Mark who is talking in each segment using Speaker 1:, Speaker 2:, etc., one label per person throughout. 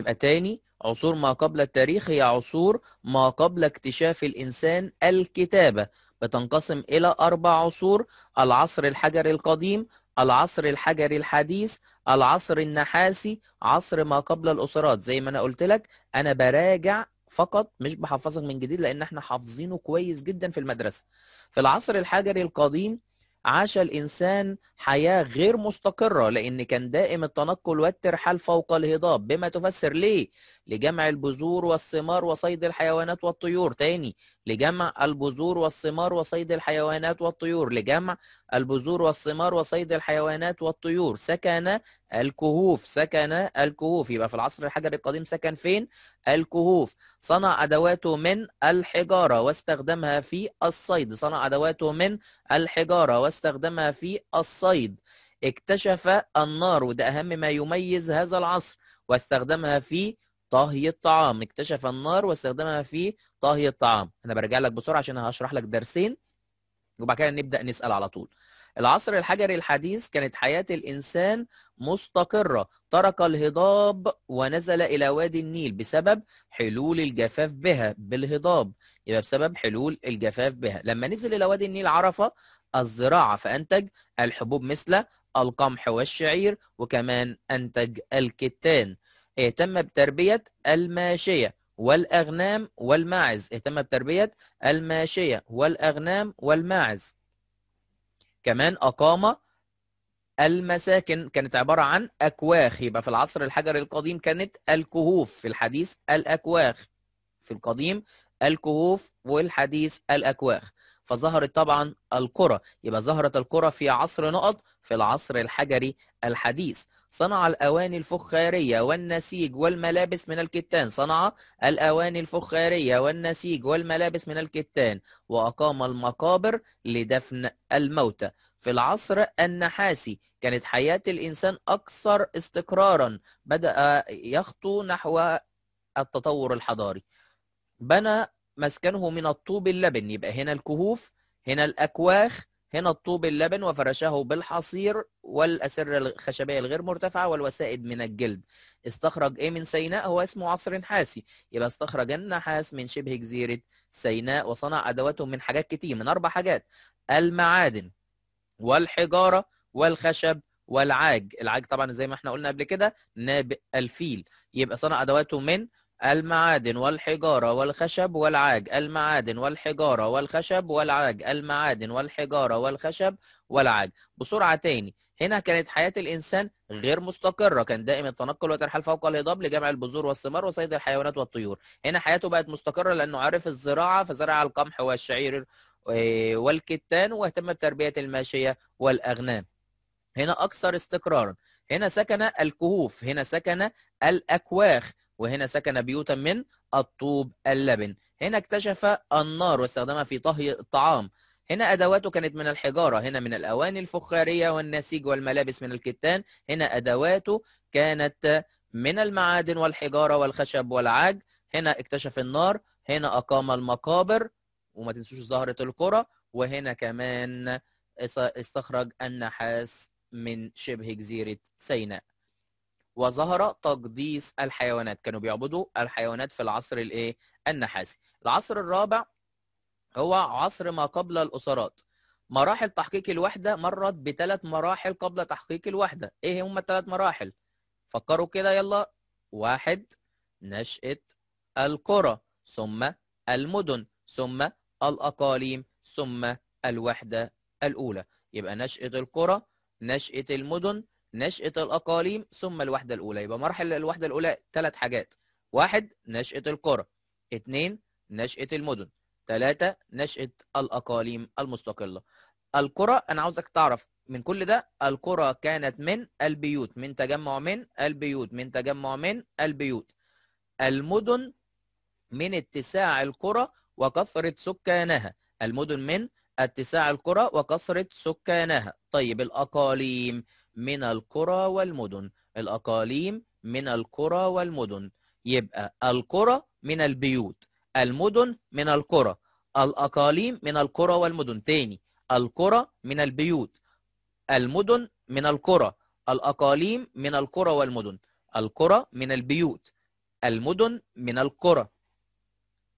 Speaker 1: يبقى تاني عصور ما قبل التاريخ هي عصور ما قبل اكتشاف الإنسان الكتابة بتنقسم إلى أربع عصور العصر الحجري القديم العصر الحجري الحديث العصر النحاسي عصر ما قبل الأسرات زي ما أنا قلت لك أنا براجع فقط مش بحفظك من جديد لأن احنا حافظينه كويس جدا في المدرسة في العصر الحجري القديم عاش الإنسان حياة غير مستقرة لأن كان دائم التنقل والترحال فوق الهضاب بما تفسر ليه؟ لجمع البذور والثمار وصيد الحيوانات والطيور تاني لجمع البذور والثمار وصيد الحيوانات والطيور لجمع البذور والثمار وصيد الحيوانات والطيور سكن الكهوف سكن الكهوف يبقى في العصر الحجري القديم سكن فين الكهوف صنع ادواته من الحجاره واستخدمها في الصيد صنع ادواته من الحجاره واستخدمها في الصيد اكتشف النار وده اهم ما يميز هذا العصر واستخدمها في طهي الطعام اكتشف النار واستخدمها في طهي الطعام انا برجع لك بسرعه عشان هشرح لك درسين وبعد كده نبدا نسال على طول العصر الحجري الحديث كانت حياة الإنسان مستقرة ترك الهضاب ونزل إلى وادي النيل بسبب حلول الجفاف بها بالهضاب يبقى بسبب حلول الجفاف بها لما نزل إلى وادي النيل عرف الزراعة فأنتج الحبوب مثل القمح والشعير وكمان أنتج الكتان اهتم بتربية الماشية والأغنام والماعز اهتم بتربية الماشية والأغنام والماعز كمان أقام المساكن كانت عبارة عن أكواخ يبقى في العصر الحجري القديم كانت الكهوف في الحديث الأكواخ في القديم الكهوف والحديث الأكواخ فظهرت طبعا القرى يبقى ظهرت القرى في عصر نقط في العصر الحجري الحديث صنع الأواني الفخارية والنسيج والملابس من الكتان صنع الأواني الفخارية والنسيج والملابس من الكتان وأقام المقابر لدفن الموتى في العصر النحاسي كانت حياة الإنسان أكثر استقرارا بدأ يخطو نحو التطور الحضاري بنى مسكنه من الطوب اللبن يبقى هنا الكهوف هنا الأكواخ هنا الطوب اللبن وفرشه بالحصير والأسرة الخشبية الغير مرتفعة والوسائد من الجلد استخرج إيه من سيناء هو اسمه عصر نحاسي يبقى استخرج النحاس من شبه جزيرة سيناء وصنع أدواته من حاجات كتير من أربع حاجات المعادن والحجارة والخشب والعاج العاج طبعا زي ما احنا قلنا قبل كده ناب الفيل يبقى صنع أدواته من المعادن والحجارة والخشب والعاج المعادن والحجارة والخشب والعاج المعادن والحجارة والخشب والعاج بسرعة تاني هنا كانت حياة الإنسان غير مستقرة كان دائم التنقل والترحال فوق الهضاب لجمع البذور والثمار وصيد الحيوانات والطيور هنا حياته بقت مستقرة لأنه عرف الزراعة فزرع القمح والشعير آه، والكتان واهتم بتربية الماشية والأغنام هنا أكثر استقرارا هنا سكن الكهوف هنا سكن الأكواخ وهنا سكن بيوتا من الطوب اللبن هنا اكتشف النار واستخدمها في طهي الطعام هنا أدواته كانت من الحجارة هنا من الأواني الفخارية والنسيج والملابس من الكتان هنا أدواته كانت من المعادن والحجارة والخشب والعاج هنا اكتشف النار هنا أقام المقابر وما تنسوش زهرة القرى وهنا كمان استخرج النحاس من شبه جزيرة سيناء وظهر تقديس الحيوانات كانوا بيعبدوا الحيوانات في العصر الايه النحاسي العصر الرابع هو عصر ما قبل الاسرات مراحل تحقيق الوحده مرت بثلاث مراحل قبل تحقيق الوحده ايه هم الثلاث مراحل فكروا كده يلا واحد نشاه القرى ثم المدن ثم الاقاليم ثم الوحده الاولى يبقى نشاه القرى نشاه المدن نشأة الأقاليم ثم الوحدة الأولى يبقى مرحلة الوحدة الأولى ثلاث حاجات واحد نشأة القرى اثنين نشأة المدن ثلاثة نشأة الأقاليم المستقلة القرى أنا عاوزك تعرف من كل ده القرى كانت من البيوت من تجمع من البيوت من تجمع من البيوت المدن من اتساع القرى وكثرة سكانها المدن من اتساع القرى وكثرة سكانها طيب الأقاليم من القرى والمدن الأقاليم من القرى والمدن يبقى القرى من البيوت المدن من القرى الأقاليم من القرى والمدن تاني القرى من البيوت المدن من القرى الأقاليم من القرى والمدن القرى من البيوت المدن من القرى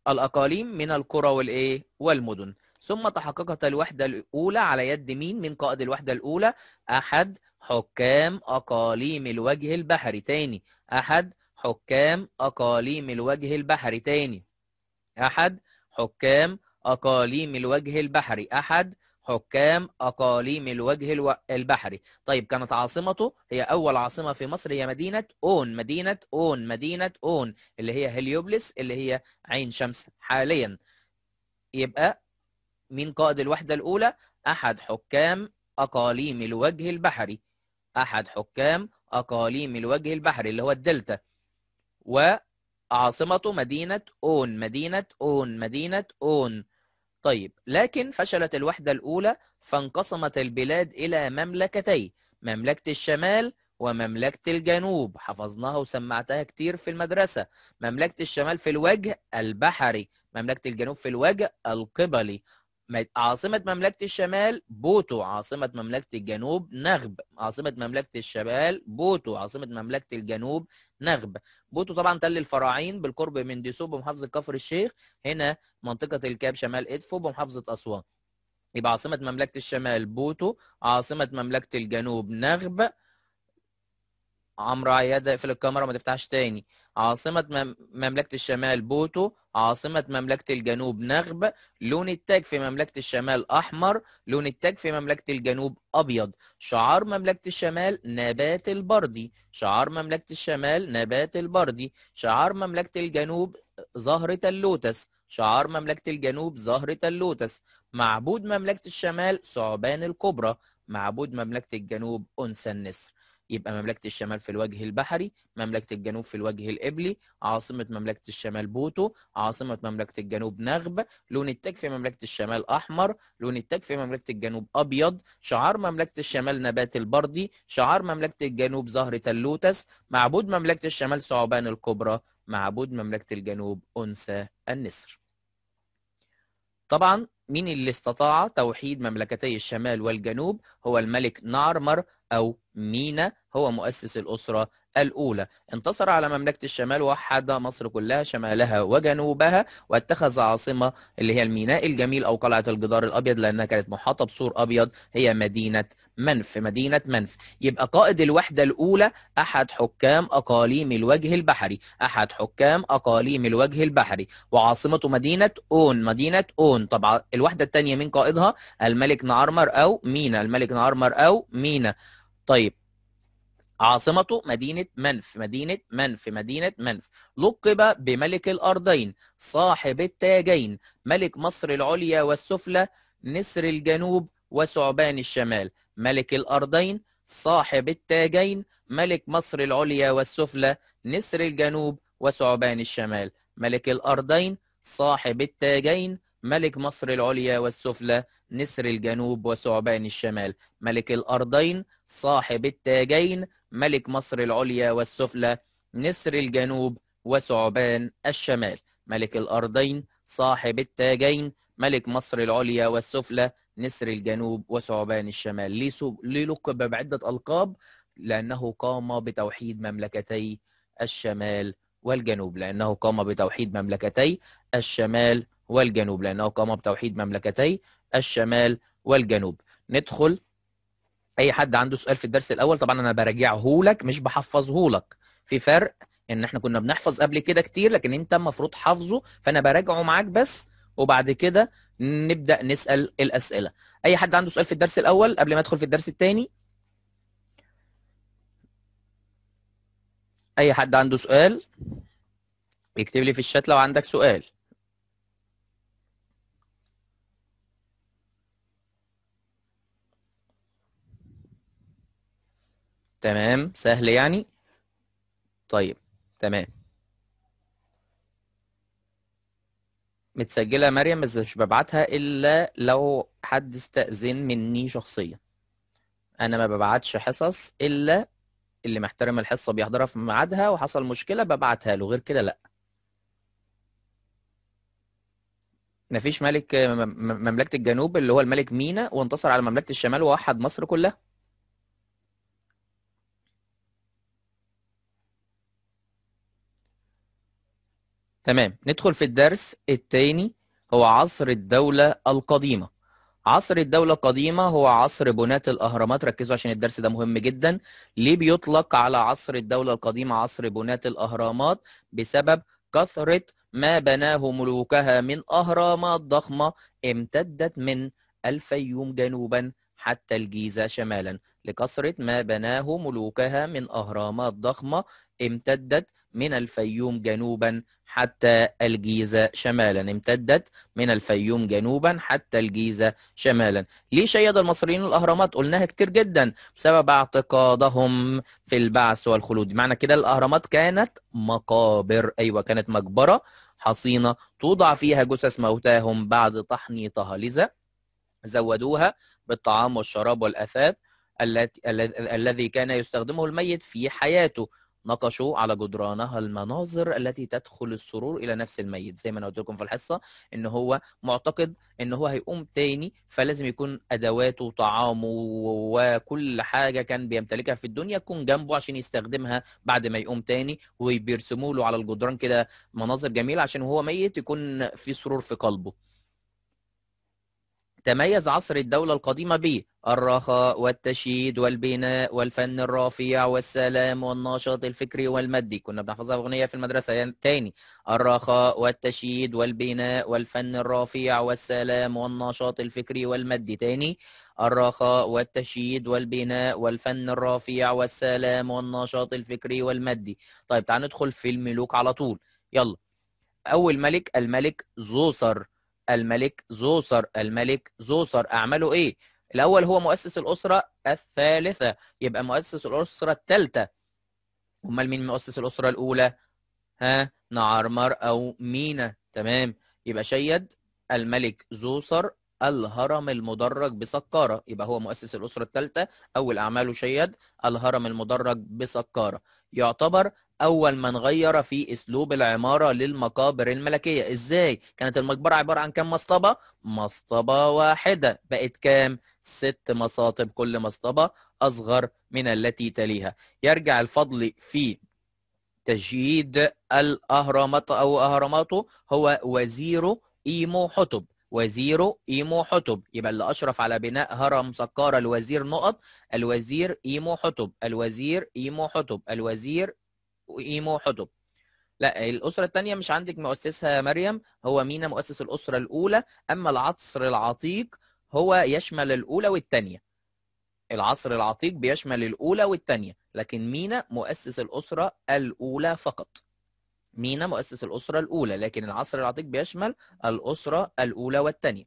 Speaker 1: الأقاليم من القرى والإيه والمدن ثم تحققت الوحدة الأولى على يد مين من قائد الوحدة الأولى أحد حكام أقاليم الوجه البحري تاني أحد حكام أقاليم الوجه البحري تاني أحد حكام أقاليم الوجه البحري أحد حكام أقاليم الوجه البحري طيب كانت عاصمته هي أول عاصمة في مصر هي مدينة أون مدينة أون مدينة أون اللي هي هليوبلس اللي هي عين شمس حاليا يبقى مين قائد الوحدة الأولى؟ أحد حكام أقاليم الوجه البحري أحد حكام أقاليم الوجه البحري اللي هو الدلتا وعاصمته مدينة أون مدينة أون مدينة أون طيب لكن فشلت الوحدة الأولى فانقسمت البلاد إلى مملكتي مملكة الشمال ومملكة الجنوب حفظناها وسمعتها كتير في المدرسة مملكة الشمال في الوجه البحري مملكة الجنوب في الوجه القبلي عاصمة مملكة الشمال بوتو عاصمة مملكة الجنوب نغب عاصمة مملكة الشمال بوتو عاصمة مملكة الجنوب نغب بوتو طبعا تل الفراعين بالقرب من ديسو بمحافظة كفر الشيخ هنا منطقة الكاب شمال إدفو بمحافظة أسوان يبقى عاصمة مملكة الشمال بوتو عاصمة مملكة الجنوب نغب عمرو عياد اقفل الكاميرا ما تفتحش تاني عاصمة مملكة الشمال بوتو عاصمة مملكة الجنوب نغب لون التاج في مملكة الشمال أحمر لون التاج في مملكة الجنوب أبيض شعار مملكة الشمال نبات البردي شعار مملكة الشمال نبات البردي شعار مملكة الجنوب زهرة اللوتس شعار مملكة الجنوب زهرة اللوتس معبود مملكة الشمال ثعبان الكبرى معبود مملكة الجنوب أنثى النسر يبقى مملكة الشمال في الوجه البحري مملكة الجنوب في الوجه القبلي عاصمة مملكة الشمال بوتو عاصمة مملكة الجنوب نغب لون التاج في مملكة الشمال أحمر لون التاج في مملكة الجنوب أبيض شعار مملكة الشمال نبات البردي شعار مملكة الجنوب زهرة اللوتس معبود مملكة الشمال ثعبان الكبرى معبود مملكة الجنوب أنثى النسر طبعا مين اللي استطاع توحيد مملكتي الشمال والجنوب هو الملك نارمر أو مينا هو مؤسس الأسرة الأولى انتصر على مملكة الشمال ووحد مصر كلها شمالها وجنوبها واتخذ عاصمة اللي هي الميناء الجميل أو قلعة الجدار الأبيض لأنها كانت محاطة بسور أبيض هي مدينة منف مدينة منف يبقى قائد الوحدة الأولى أحد حكام أقاليم الوجه البحري أحد حكام أقاليم الوجه البحري وعاصمته مدينة أون مدينة أون طبعا الوحدة الثانية من قائدها الملك نعرمر أو مينا الملك نعرمر أو مينا طيب عاصمته مدينة منف مدينة منف مدينة منف لقب بملك الأرضين صاحب التاجين ملك مصر العليا والسفلى نسر الجنوب وثعبان الشمال ملك الأرضين صاحب التاجين ملك مصر العليا والسفلى نسر الجنوب وثعبان الشمال ملك الأرضين صاحب التاجين ملك مصر العليا والسفلى نسر الجنوب وثعبان الشمال ملك الأرضين صاحب التاجين ملك مصر العليا والسفلى نسر الجنوب وثعبان الشمال ملك الأرضين صاحب التاجين ملك مصر العليا والسفلى نسر الجنوب وثعبان الشمال ليه, لقب بعدة ألقاب لأنه قام بتوحيد مملكتي الشمال والجنوب لأنه قام بتوحيد مملكتي الشمال والجنوب لأنه قام بتوحيد مملكتي الشمال والجنوب ندخل أي حد عنده سؤال في الدرس الأول طبعا أنا براجعه لك مش بحفظه لك في فرق ان احنا كنا بنحفظ قبل كده كتير لكن انت المفروض حافظه فانا براجعه معاك بس وبعد كده نبدا نسال الاسئله اي حد عنده سؤال في الدرس الاول قبل ما ادخل في الدرس الثاني اي حد عنده سؤال يكتب لي في الشات لو عندك سؤال تمام سهل يعني طيب تمام متسجلة مريم بس مش ببعتها إلا لو حد استأذن مني شخصيا أنا ما ببعتش حصص إلا اللي محترم الحصة بيحضرها في ميعادها وحصل مشكلة ببعتها له غير كده لأ مفيش ملك مملكة الجنوب اللي هو الملك مينا وانتصر على مملكة الشمال ووحد مصر كلها تمام ندخل في الدرس الثاني هو عصر الدولة القديمة عصر الدولة القديمة هو عصر بناة الأهرامات ركزوا عشان الدرس ده مهم جدا ليه بيطلق على عصر الدولة القديمة عصر بناة الأهرامات بسبب كثرة ما بناه ملوكها من أهرامات ضخمة امتدت من الفيوم جنوبا حتى الجيزة شمالا لكثرة ما بناه ملوكها من أهرامات ضخمة امتدت من الفيوم جنوبا حتى الجيزة شمالا امتدت من الفيوم جنوبا حتى الجيزة شمالا ليه شيد المصريين الأهرامات قلناها كتير جدا بسبب اعتقادهم في البعث والخلود معنى كده الأهرامات كانت مقابر أيوة كانت مقبرة حصينة توضع فيها جثث موتاهم بعد تحنيطها لذا زودوها بالطعام والشراب والأثاث الذي كان يستخدمه الميت في حياته نقشوا على جدرانها المناظر التي تدخل السرور الى نفس الميت زي ما انا قلت لكم في الحصه ان هو معتقد ان هو هيقوم تاني فلازم يكون ادواته وطعامه وكل حاجه كان بيمتلكها في الدنيا تكون جنبه عشان يستخدمها بعد ما يقوم تاني وبيرسموا له على الجدران كده مناظر جميله عشان وهو ميت يكون في سرور في قلبه تميز عصر الدولة القديمة به الرخاء والتشييد والبناء والفن الرافيع والسلام والنشاط الفكري والمادي كنا بنحفظها أغنية في المدرسة يعني تاني الرخاء والتشييد والبناء والفن الرافيع والسلام والنشاط الفكري والمادي تاني الرخاء والتشييد والبناء والفن الرافيع والسلام والنشاط الفكري والمادي طيب تعال ندخل في الملوك على طول يلا أول ملك الملك زوسر الملك زوسر الملك زوسر أعماله إيه؟ الأول هو مؤسس الأسرة الثالثة يبقى مؤسس الأسرة الثالثة أمال مين مؤسس الأسرة الأولى؟ ها نعرمر أو مينا تمام يبقى شيد الملك زوسر الهرم المدرج بسكارة يبقى هو مؤسس الأسرة الثالثة أول أعماله شيد الهرم المدرج بسكارة يعتبر اول من غير في اسلوب العماره للمقابر الملكيه ازاي كانت المقبره عباره عن كام مصطبه مصطبه واحده بقت كام ست مصاطب كل مصطبه اصغر من التي تليها يرجع الفضل في تجييد الاهرامات او اهراماته هو وزيره ايمو حطب وزيره ايمو حطب يبقى اللي اشرف على بناء هرم سقاره الوزير نقط الوزير ايمو حطب الوزير ايمو حطب الوزير وايمو حضب لا الاسره الثانيه مش عندك مؤسسها مريم هو مينا مؤسس الاسره الاولى اما العصر العتيق هو يشمل الاولى والثانيه العصر العتيق بيشمل الاولى والثانيه لكن مينا مؤسس الاسره الاولى فقط مينا مؤسس الاسره الاولى لكن العصر العتيق بيشمل الاسره الاولى والثانيه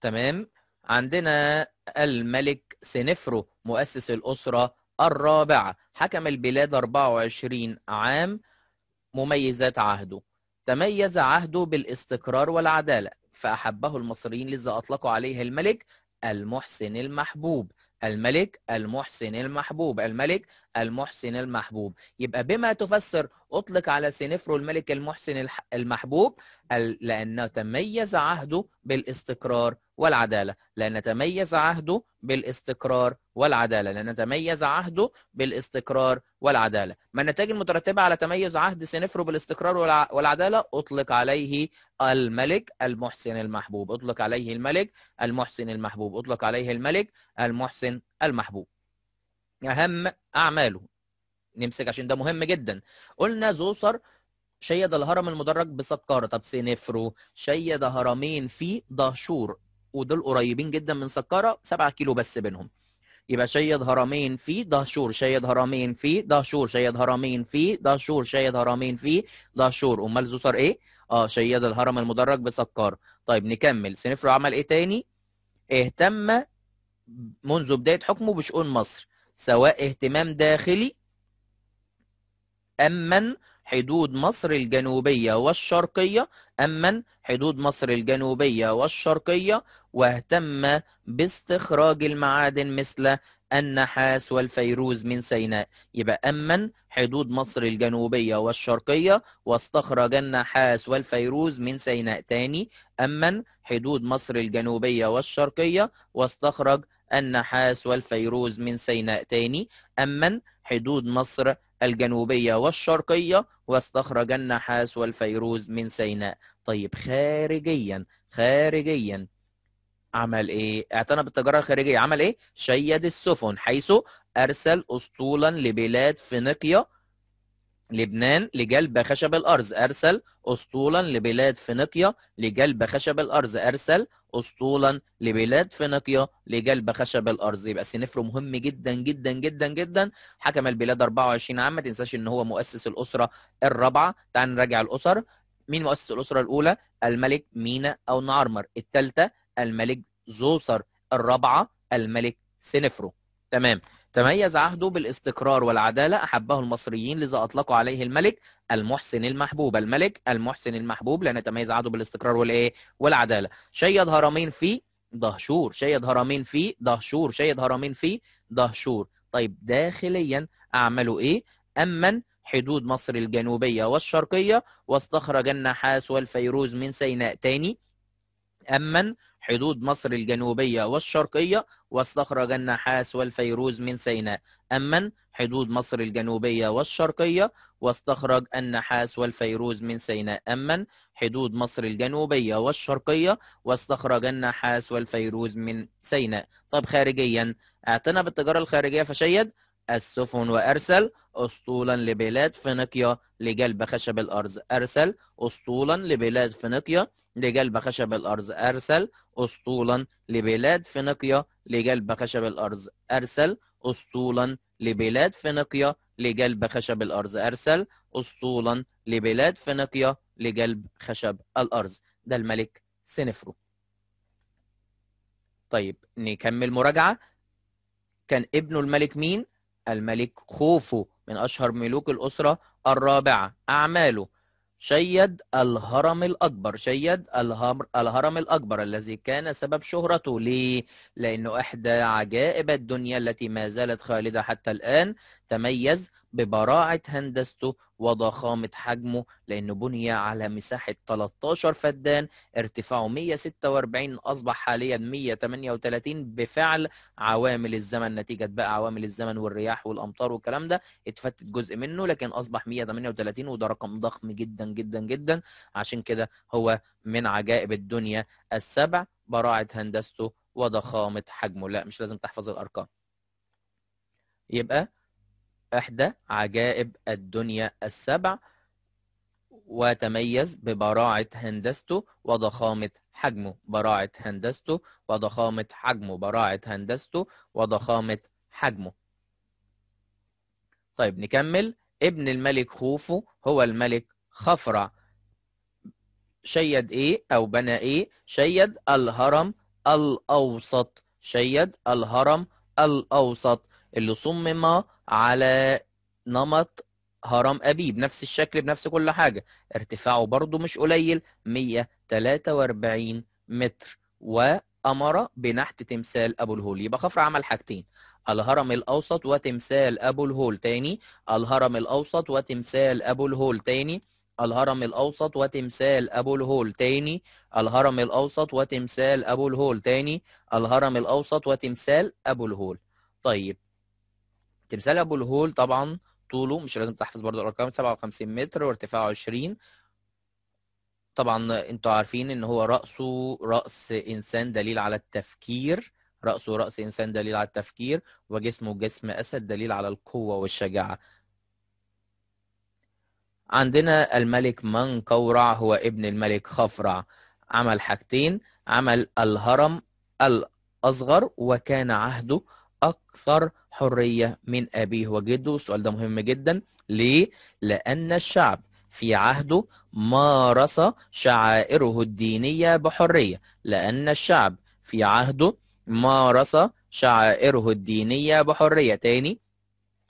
Speaker 1: تمام عندنا الملك سنفرو مؤسس الاسره الرابعة حكم البلاد 24 عام مميزات عهده تميز عهده بالاستقرار والعدالة فأحبه المصريين لذا أطلقوا عليه الملك المحسن المحبوب الملك المحسن المحبوب الملك المحسن المحبوب يبقى بما تفسر أطلق على سينفرو الملك المحسن المحبوب لأنه تميز عهده بالاستقرار والعدالة لأن تميز عهده بالاستقرار والعدالة لأن تميز عهده بالاستقرار والعدالة ما النتائج المترتبة على تميز عهد سينفرو بالاستقرار والعدالة أطلق عليه الملك المحسن المحبوب أطلق عليه الملك المحسن المحبوب أطلق عليه الملك المحسن المحبوب أهم أعماله نمسك عشان ده مهم جدا قلنا زوسر شيد الهرم المدرج بسكارة طب سينفرو شيد هرمين في دهشور ودول قريبين جدا من سكارة 7 كيلو بس بينهم يبقى شيد هرمين في دهشور شيد هرمين في دهشور شيد هرمين في دهشور شيد هرمين في دهشور امال زوسر ايه اه شيد الهرم المدرج بسكارة طيب نكمل سنفرو عمل ايه تاني اهتم منذ بدايه حكمه بشؤون مصر سواء اهتمام داخلي أمن حدود مصر الجنوبية والشرقية أمن حدود مصر الجنوبية والشرقية واهتم باستخراج المعادن مثل النحاس والفيروز من سيناء يبقى أمن حدود مصر الجنوبية والشرقية واستخرج النحاس والفيروز من سيناء تاني أمن حدود مصر الجنوبية والشرقية واستخرج النحاس والفيروز من سيناء تاني أمن حدود مصر الجنوبية والشرقية واستخرج النحاس والفيروز من سيناء طيب خارجيا خارجيا عمل ايه اعتنى بالتجارة الخارجية عمل ايه شيد السفن حيث ارسل اسطولا لبلاد فينيقيا لبنان لجلب خشب الأرز أرسل أسطولا لبلاد فينيقيا لجلب خشب الأرز أرسل أسطولا لبلاد فينيقيا لجلب خشب الأرز يبقى سينفرو مهم جدا جدا جدا جدا حكم البلاد 24 عام ما تنساش إن هو مؤسس الأسرة الرابعة تعال نراجع الأسر مين مؤسس الأسرة الأولى الملك مينا أو نعرمر الثالثة الملك زوسر الرابعة الملك سينفرو تمام تميز عهده بالاستقرار والعدالة أحبه المصريين لذا أطلقوا عليه الملك المحسن المحبوب الملك المحسن المحبوب لأن تميز عهده بالاستقرار والإيه والعدالة شيد هرمين في دهشور شيد هرمين في دهشور شيد هرمين في دهشور طيب داخليا أعملوا إيه أمن حدود مصر الجنوبية والشرقية واستخرج النحاس والفيروز من سيناء تاني أمن حدود مصر الجنوبية والشرقية واستخرج النحاس والفيروز من سيناء أمن حدود مصر الجنوبية والشرقية واستخرج النحاس والفيروز من سيناء أمن حدود مصر الجنوبية والشرقية واستخرج النحاس والفيروز من سيناء طب خارجيا اعتنى بالتجارة الخارجية فشيد السفن وأرسل أسطولا لبلاد فينيقيا لجلب خشب الأرز أرسل أسطولا لبلاد فينيقيا لجلب خشب الأرز أرسل أسطولا لبلاد فينيقيا لجلب خشب الأرز أرسل أسطولا لبلاد فينيقيا لجلب خشب الأرز أرسل أسطولا لبلاد فينيقيا لجلب خشب الأرز ده الملك سنفرو طيب نكمل مراجعة كان ابنه الملك مين؟ الملك خوفو من أشهر ملوك الأسرة الرابعة أعماله شيد الهرم الأكبر شيد الهرم الأكبر الذي كان سبب شهرته ليه؟ لأنه إحدى عجائب الدنيا التي ما زالت خالدة حتى الآن تميز ببراعة هندسته وضخامة حجمه لأنه بني على مساحة 13 فدان ارتفاعه 146 أصبح حاليا 138 بفعل عوامل الزمن نتيجة بقى عوامل الزمن والرياح والأمطار والكلام ده اتفتت جزء منه لكن أصبح 138 وده رقم ضخم جدا جدا جدا عشان كده هو من عجائب الدنيا السبع براعة هندسته وضخامة حجمه لا مش لازم تحفظ الأرقام يبقى إحدى عجائب الدنيا السبع وتميز ببراعة هندسته وضخامة حجمه براعة هندسته وضخامة حجمه براعة هندسته وضخامة حجمه طيب نكمل ابن الملك خوفو هو الملك خفرع شيد ايه او بنى ايه شيد الهرم الاوسط شيد الهرم الاوسط اللي صمم على نمط هرم أبيه بنفس الشكل بنفس كل حاجة ارتفاعه برضو مش قليل 143 متر وأمر بنحت تمثال أبو الهول يبقى خفرع عمل حاجتين الهرم الأوسط وتمثال أبو الهول تاني الهرم الأوسط وتمثال أبو الهول تاني الهرم الأوسط وتمثال أبو الهول تاني الهرم الأوسط وتمثال أبو الهول تاني الهرم الأوسط وتمثال أبو الهول طيب تمثال ابو الهول طبعا طوله مش لازم تحفظ برضو الارقام 57 متر وارتفاعه 20 طبعا انتوا عارفين ان هو راسه راس انسان دليل على التفكير راسه راس انسان دليل على التفكير وجسمه جسم اسد دليل على القوه والشجاعه عندنا الملك منقورع هو ابن الملك خفرع عمل حاجتين عمل الهرم الاصغر وكان عهده أكثر حرية من أبيه وجده والسؤال ده مهم جدا ليه؟ لأن الشعب في عهده مارس شعائره الدينية بحرية لأن الشعب في عهده مارس شعائره الدينية بحرية تاني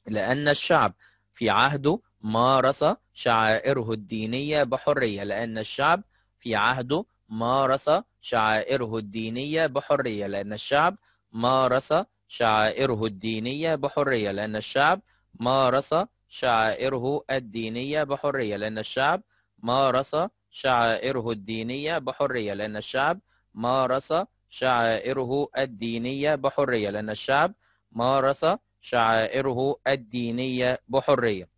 Speaker 1: لأن الشعب في عهده مارس شعائره الدينية بحرية لأن الشعب في عهده مارس شعائره الدينية بحرية لأن الشعب مارس شعائره الدينية بحرية لأن الشعب مارس شعائره الدينية بحرية لأن الشعب مارس شعائره الدينية بحرية لأن الشعب مارس شعائره الدينية بحرية لأن الشعب مارس شعائره الدينية بحرية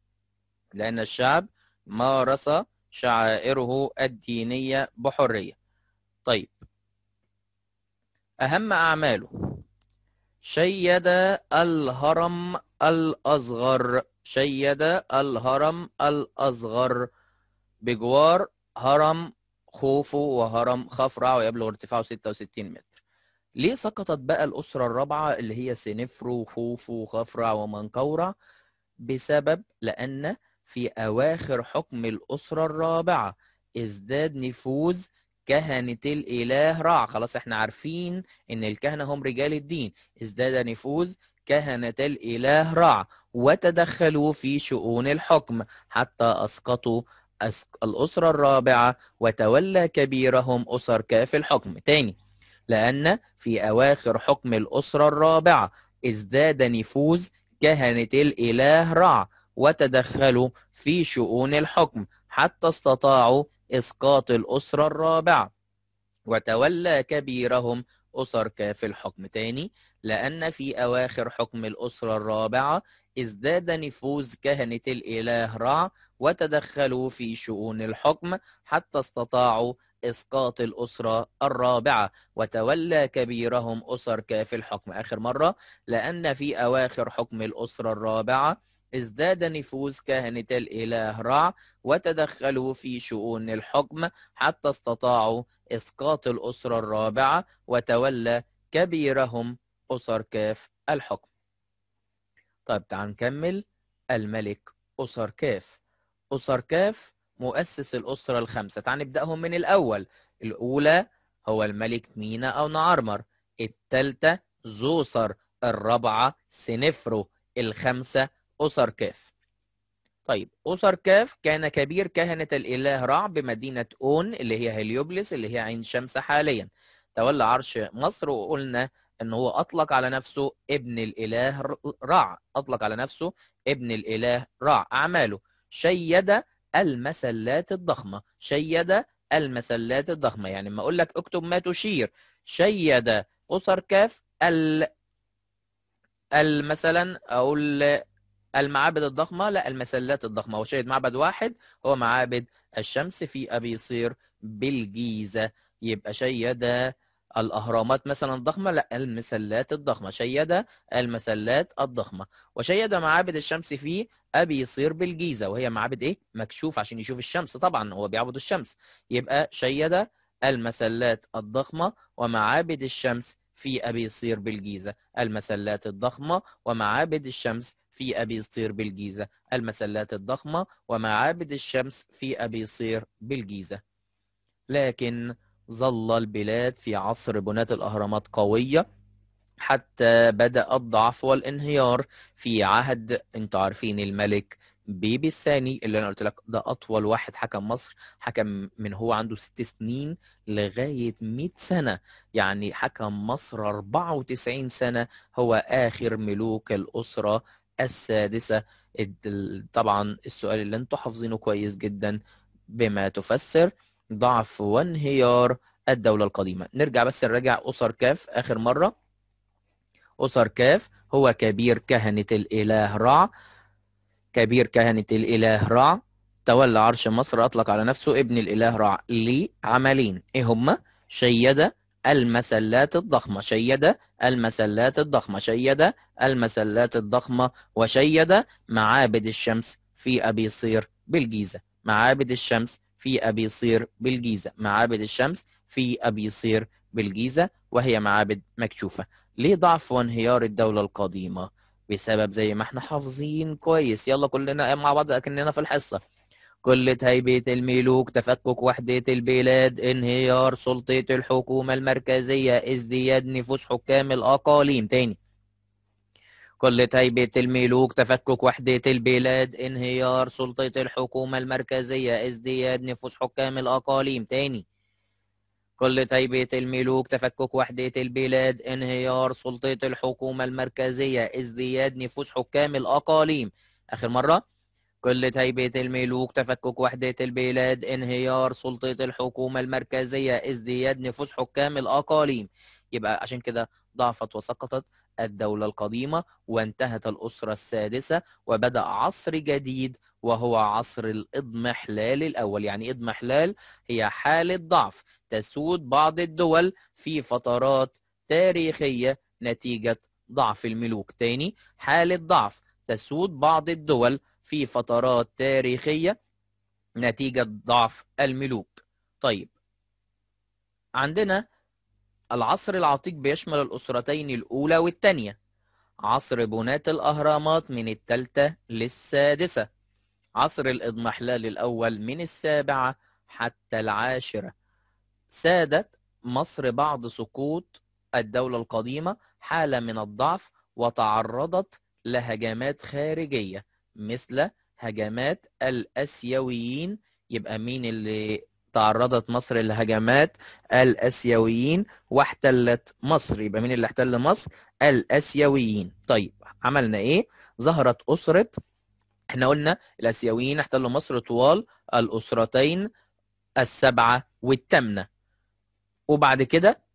Speaker 1: لأن الشعب مارس شعائره الدينية بحرية طيب أهم أعماله شيد الهرم الأصغر شيد الهرم الأصغر بجوار هرم خوفو وهرم خفرع ويبلغ ارتفاعه 66 متر ليه سقطت بقى الأسرة الرابعة اللي هي سنفرو وخوفو وخفرع ومنقورع بسبب لأن في أواخر حكم الأسرة الرابعة ازداد نفوذ كهنة الإله رع خلاص احنا عارفين إن الكهنة هم رجال الدين ازداد نفوذ كهنة الإله رع وتدخلوا في شؤون الحكم حتى أسقطوا الأسرة الرابعة وتولى كبيرهم أسر كاف الحكم تاني لأن في أواخر حكم الأسرة الرابعة ازداد نفوذ كهنة الإله رع وتدخلوا في شؤون الحكم حتى استطاعوا إسقاط الأسرة الرابعة وتولى كبيرهم أسر كاف الحكم تاني لأن في أواخر حكم الأسرة الرابعة ازداد نفوذ كهنة الإله رع وتدخلوا في شؤون الحكم حتى استطاعوا إسقاط الأسرة الرابعة وتولى كبيرهم أسر كاف الحكم آخر مرة لأن في أواخر حكم الأسرة الرابعة ازداد نفوذ كهنة الإله رع وتدخلوا في شؤون الحكم حتى استطاعوا إسقاط الأسرة الرابعة وتولى كبيرهم أسر كاف الحكم طيب تعال نكمل الملك أسر كاف أسر كاف مؤسس الأسرة الخمسة تعال نبدأهم من الأول الأولى هو الملك مينا أو نعرمر الثالثة زوسر الرابعة سنفرو الخمسة أسر كاف طيب أسر كاف كان كبير كهنة الإله رع بمدينة أون اللي هي هليوبلس اللي هي عين شمس حاليا تولى عرش مصر وقلنا ان هو اطلق على نفسه ابن الاله رع اطلق على نفسه ابن الاله رع اعماله شيد المسلات الضخمه شيد المسلات الضخمه يعني ما اقول لك اكتب ما تشير شيد اسر كاف ال ال مثلا اقول المعابد الضخمه لا المسلات الضخمه وشاهد معبد واحد هو معابد الشمس في ابي صير بالجيزه يبقى شيد الاهرامات مثلا الضخمه لا المسلات الضخمه شيد المسلات الضخمه وشيد معابد الشمس في ابي صير بالجيزه وهي معابد ايه مكشوف عشان يشوف الشمس طبعا هو بيعبد الشمس يبقى شيد المسلات الضخمه ومعابد الشمس في ابي صير بالجيزه المسلات الضخمه ومعابد الشمس في أبي صير بالجيزة المسلات الضخمة ومعابد الشمس في أبي صير بالجيزة لكن ظل البلاد في عصر بناة الأهرامات قوية حتى بدأ الضعف والانهيار في عهد انتوا عارفين الملك بيبي الثاني اللي انا قلت لك ده اطول واحد حكم مصر حكم من هو عنده ست سنين لغايه 100 سنه يعني حكم مصر 94 سنه هو اخر ملوك الاسره السادسة طبعا السؤال اللي انتم حافظينه كويس جدا بما تفسر ضعف وانهيار الدولة القديمة نرجع بس نراجع أسر كاف آخر مرة أسر كاف هو كبير كهنة الإله رع كبير كهنة الإله رع تولى عرش مصر أطلق على نفسه ابن الإله رع لعملين عملين إيه هما شيد المسلات الضخمة شيد المسلات الضخمة شيد المسلات الضخمة وشيد معابد الشمس في أبي صير بالجيزة معابد الشمس في أبي صير بالجيزة معابد الشمس في أبي صير بالجيزة وهي معابد مكشوفة ليه ضعف وانهيار الدولة القديمة بسبب زي ما احنا حافظين كويس يلا كلنا مع بعض اكننا في الحصة كل هيبة الملوك تفكك وحدة البلاد انهيار سلطة الحكومة المركزية ازدياد نفوس حكام الأقاليم تاني كل هيبة الملوك تفكك وحدة البلاد انهيار سلطة الحكومة المركزية ازدياد نفوس حكام الأقاليم تاني كل هيبة الملوك تفكك وحدة البلاد انهيار سلطة الحكومة المركزية ازدياد نفوس حكام الأقاليم آخر مرة قلة هيبة الملوك تفكك وحدة البلاد انهيار سلطة الحكومة المركزية ازدياد نفوس حكام الأقاليم يبقى عشان كده ضعفت وسقطت الدولة القديمة وانتهت الأسرة السادسة وبدأ عصر جديد وهو عصر الاضمحلال الأول يعني اضمحلال هي حالة ضعف تسود بعض الدول في فترات تاريخية نتيجة ضعف الملوك تاني حالة ضعف تسود بعض الدول في فترات تاريخية نتيجة ضعف الملوك طيب عندنا العصر العتيق بيشمل الأسرتين الأولى والثانية عصر بناة الأهرامات من الثالثة للسادسة عصر الإضمحلال الأول من السابعة حتى العاشرة سادت مصر بعد سقوط الدولة القديمة حالة من الضعف وتعرضت لهجمات خارجية مثل هجمات الاسيويين يبقى مين اللي تعرضت مصر لهجمات الاسيويين واحتلت مصر يبقى مين اللي احتل مصر الاسيويين طيب عملنا ايه ظهرت اسره احنا قلنا الاسيويين احتلوا مصر طوال الاسرتين السبعه والثامنه وبعد كده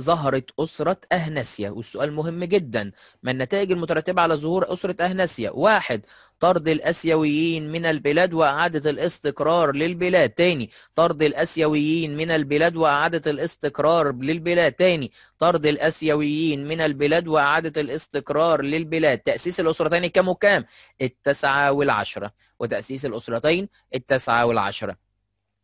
Speaker 1: ظهرت أسرة أهنسيا والسؤال مهم جدا ما النتائج المترتبة على ظهور أسرة أهنسيا واحد طرد الأسيويين من البلاد وإعادة الاستقرار للبلاد تاني طرد الأسيويين من البلاد وإعادة الاستقرار للبلاد تاني طرد الأسيويين من البلاد وإعادة الاستقرار للبلاد تأسيس الأسرتين كم وكام التسعة والعشرة وتأسيس الأسرتين التسعة والعشرة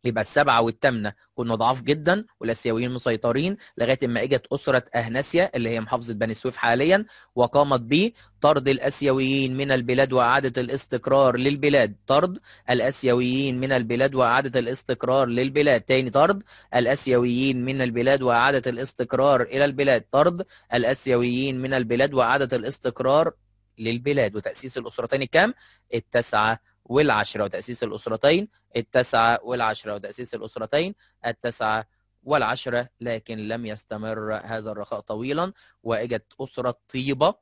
Speaker 1: يبقى السبعة والثامنة كنا ضعاف جدا والآسيويين مسيطرين لغاية ما إجت أسرة اهناسيا اللي هي محافظة بني سويف حاليا وقامت بطرد الآسيويين من البلاد وإعادة الاستقرار للبلاد طرد الآسيويين من البلاد وإعادة الاستقرار للبلاد تاني طرد الآسيويين من البلاد وإعادة الاستقرار إلى البلاد طرد الآسيويين من البلاد وإعادة الاستقرار للبلاد وتأسيس الأسرتين كام؟ التسعة والعشرة وتأسيس الأسرتين التسعة والعشرة وتأسيس الأسرتين التسعة والعشرة لكن لم يستمر هذا الرخاء طويلا وإجت أسرة طيبة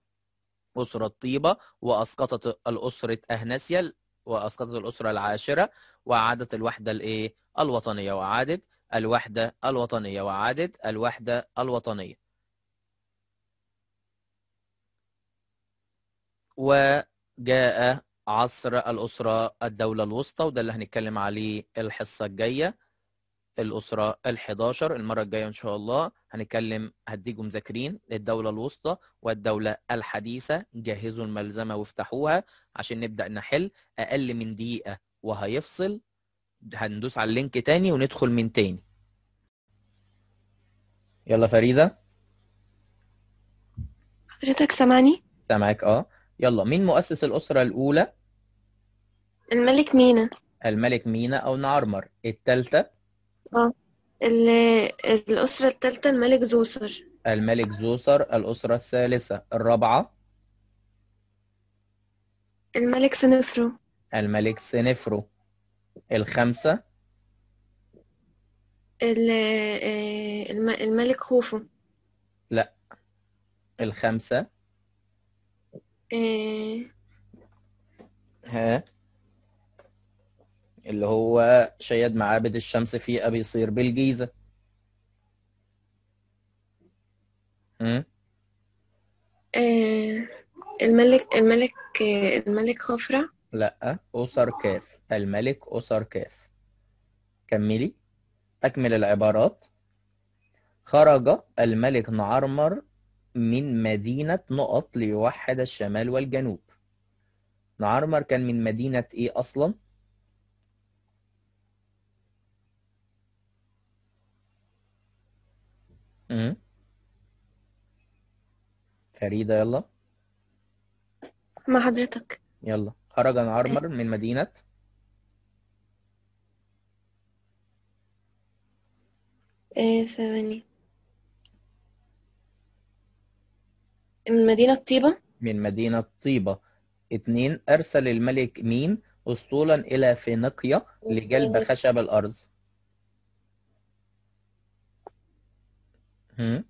Speaker 1: أسرة طيبة وأسقطت الأسرة أهنسيا وأسقطت الأسرة العاشرة وعادت الوحدة الإيه؟ الوطنية وعادت الوحدة الوطنية وعادت الوحدة الوطنية وجاء عصر الأسرة الدولة الوسطى وده اللي هنتكلم عليه الحصة الجاية الأسرة ال11 المرة الجاية إن شاء الله هنتكلم هديكم مذاكرين الدولة الوسطى والدولة الحديثة جهزوا الملزمة وافتحوها عشان نبدأ نحل أقل من دقيقة وهيفصل هندوس على اللينك تاني وندخل من تاني يلا فريدة
Speaker 2: حضرتك سامعني؟
Speaker 1: سامعك اه يلا مين مؤسس الأسرة الأولى؟
Speaker 3: الملك مينا
Speaker 1: الملك مينا أو نعرمر الثالثة؟
Speaker 2: اه الأسرة الثالثة الملك زوسر
Speaker 1: الملك زوسر الأسرة الثالثة الرابعة
Speaker 2: الملك سنفرو
Speaker 1: الملك سنفرو الخامسة
Speaker 2: آه، الملك خوفو
Speaker 1: لا الخامسة
Speaker 2: إيه.
Speaker 1: ها اللي هو شيد معابد الشمس في أبي صير بالجيزة ها
Speaker 2: إيه،
Speaker 3: الملك الملك الملك خفرة
Speaker 1: لا أسر كاف الملك أسر كاف كملي أكمل العبارات خرج الملك نعرمر من مدينة نقط ليوحد الشمال والجنوب نعرمر كان من مدينة ايه اصلا؟ فريدة يلا
Speaker 3: مع حضرتك
Speaker 1: يلا خرج نعرمر من مدينة
Speaker 3: ايه ثواني من مدينة طيبة
Speaker 1: من مدينة طيبة اتنين أرسل الملك مين أسطولا إلى فينيقيا لجلب خشب الأرض هم؟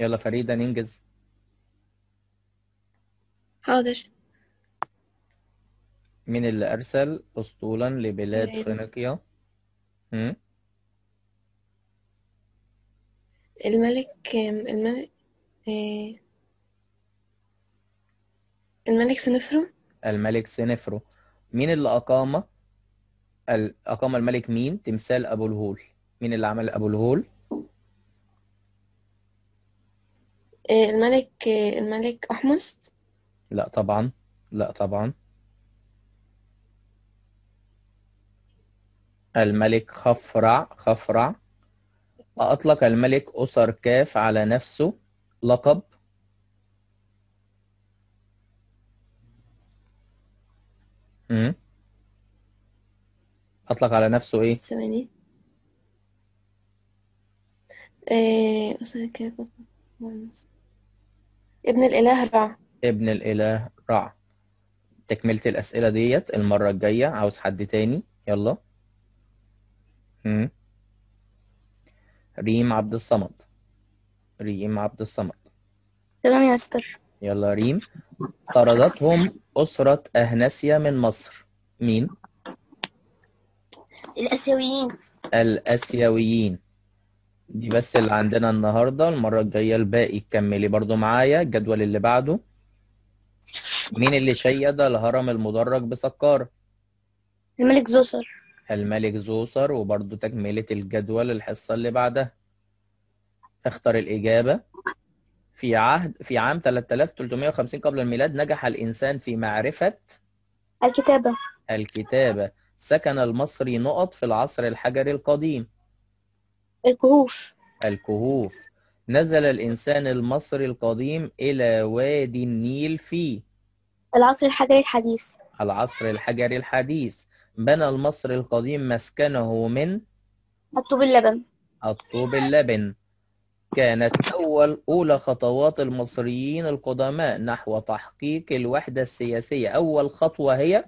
Speaker 1: يلا فريدة ننجز حاضر مين اللي أرسل أسطولا لبلاد فينيقيا؟ هم؟
Speaker 3: الملك الملك آه، الملك سنفرو
Speaker 1: الملك سنفرو مين اللي أقام ال... أقام الملك مين تمثال أبو الهول مين اللي عمل أبو الهول
Speaker 3: آه، الملك آه، الملك أحمس
Speaker 1: لا طبعا لا طبعا الملك خفرع خفرع أطلق الملك أسر كاف على نفسه لقب مم. أطلق على نفسه إيه؟ ثواني
Speaker 3: إيه أسر كاف ابن الإله رع
Speaker 1: ابن الإله رع تكملة الأسئلة ديت المرة الجاية عاوز حد تاني يلا مم. ريم عبد الصمد ريم عبد الصمد
Speaker 4: تمام يا استر
Speaker 1: يلا ريم طردتهم أسرة اهناسيا من مصر مين؟
Speaker 4: الآسيويين
Speaker 1: الآسيويين دي بس اللي عندنا النهارده المرة الجاية الباقي كملي برضو معايا الجدول اللي بعده مين اللي شيد الهرم المدرج بسكارة؟
Speaker 4: الملك زوسر
Speaker 1: الملك زوسر وبرضو تكملة الجدول الحصة اللي بعدها اختر الإجابة في عهد في عام 3350 قبل الميلاد نجح الإنسان في معرفة الكتابة الكتابة سكن المصري نقط في العصر الحجري القديم الكهوف الكهوف نزل الإنسان المصري القديم إلى وادي النيل في
Speaker 4: العصر الحجري الحديث
Speaker 1: العصر الحجري الحديث بنى المصري القديم مسكنه من
Speaker 4: الطوب اللبن
Speaker 1: الطوب اللبن كانت أول أولى خطوات المصريين القدماء نحو تحقيق الوحدة السياسية أول خطوة هي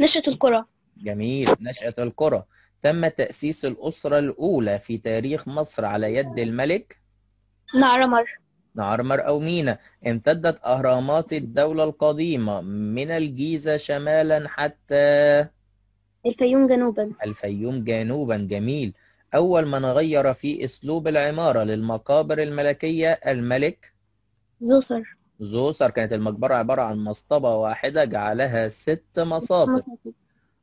Speaker 1: نشأة القرى جميل نشأة القرى تم تأسيس الأسرة الأولى في تاريخ مصر على يد الملك نعرمر نعرمر أو مينا امتدت أهرامات الدولة القديمة من الجيزة شمالا حتى الفيوم جنوبا الفيوم جنوبا جميل أول من غير في أسلوب العمارة للمقابر الملكية الملك زوسر زوسر كانت المقبرة عبارة عن مصطبة واحدة جعلها ست مصابر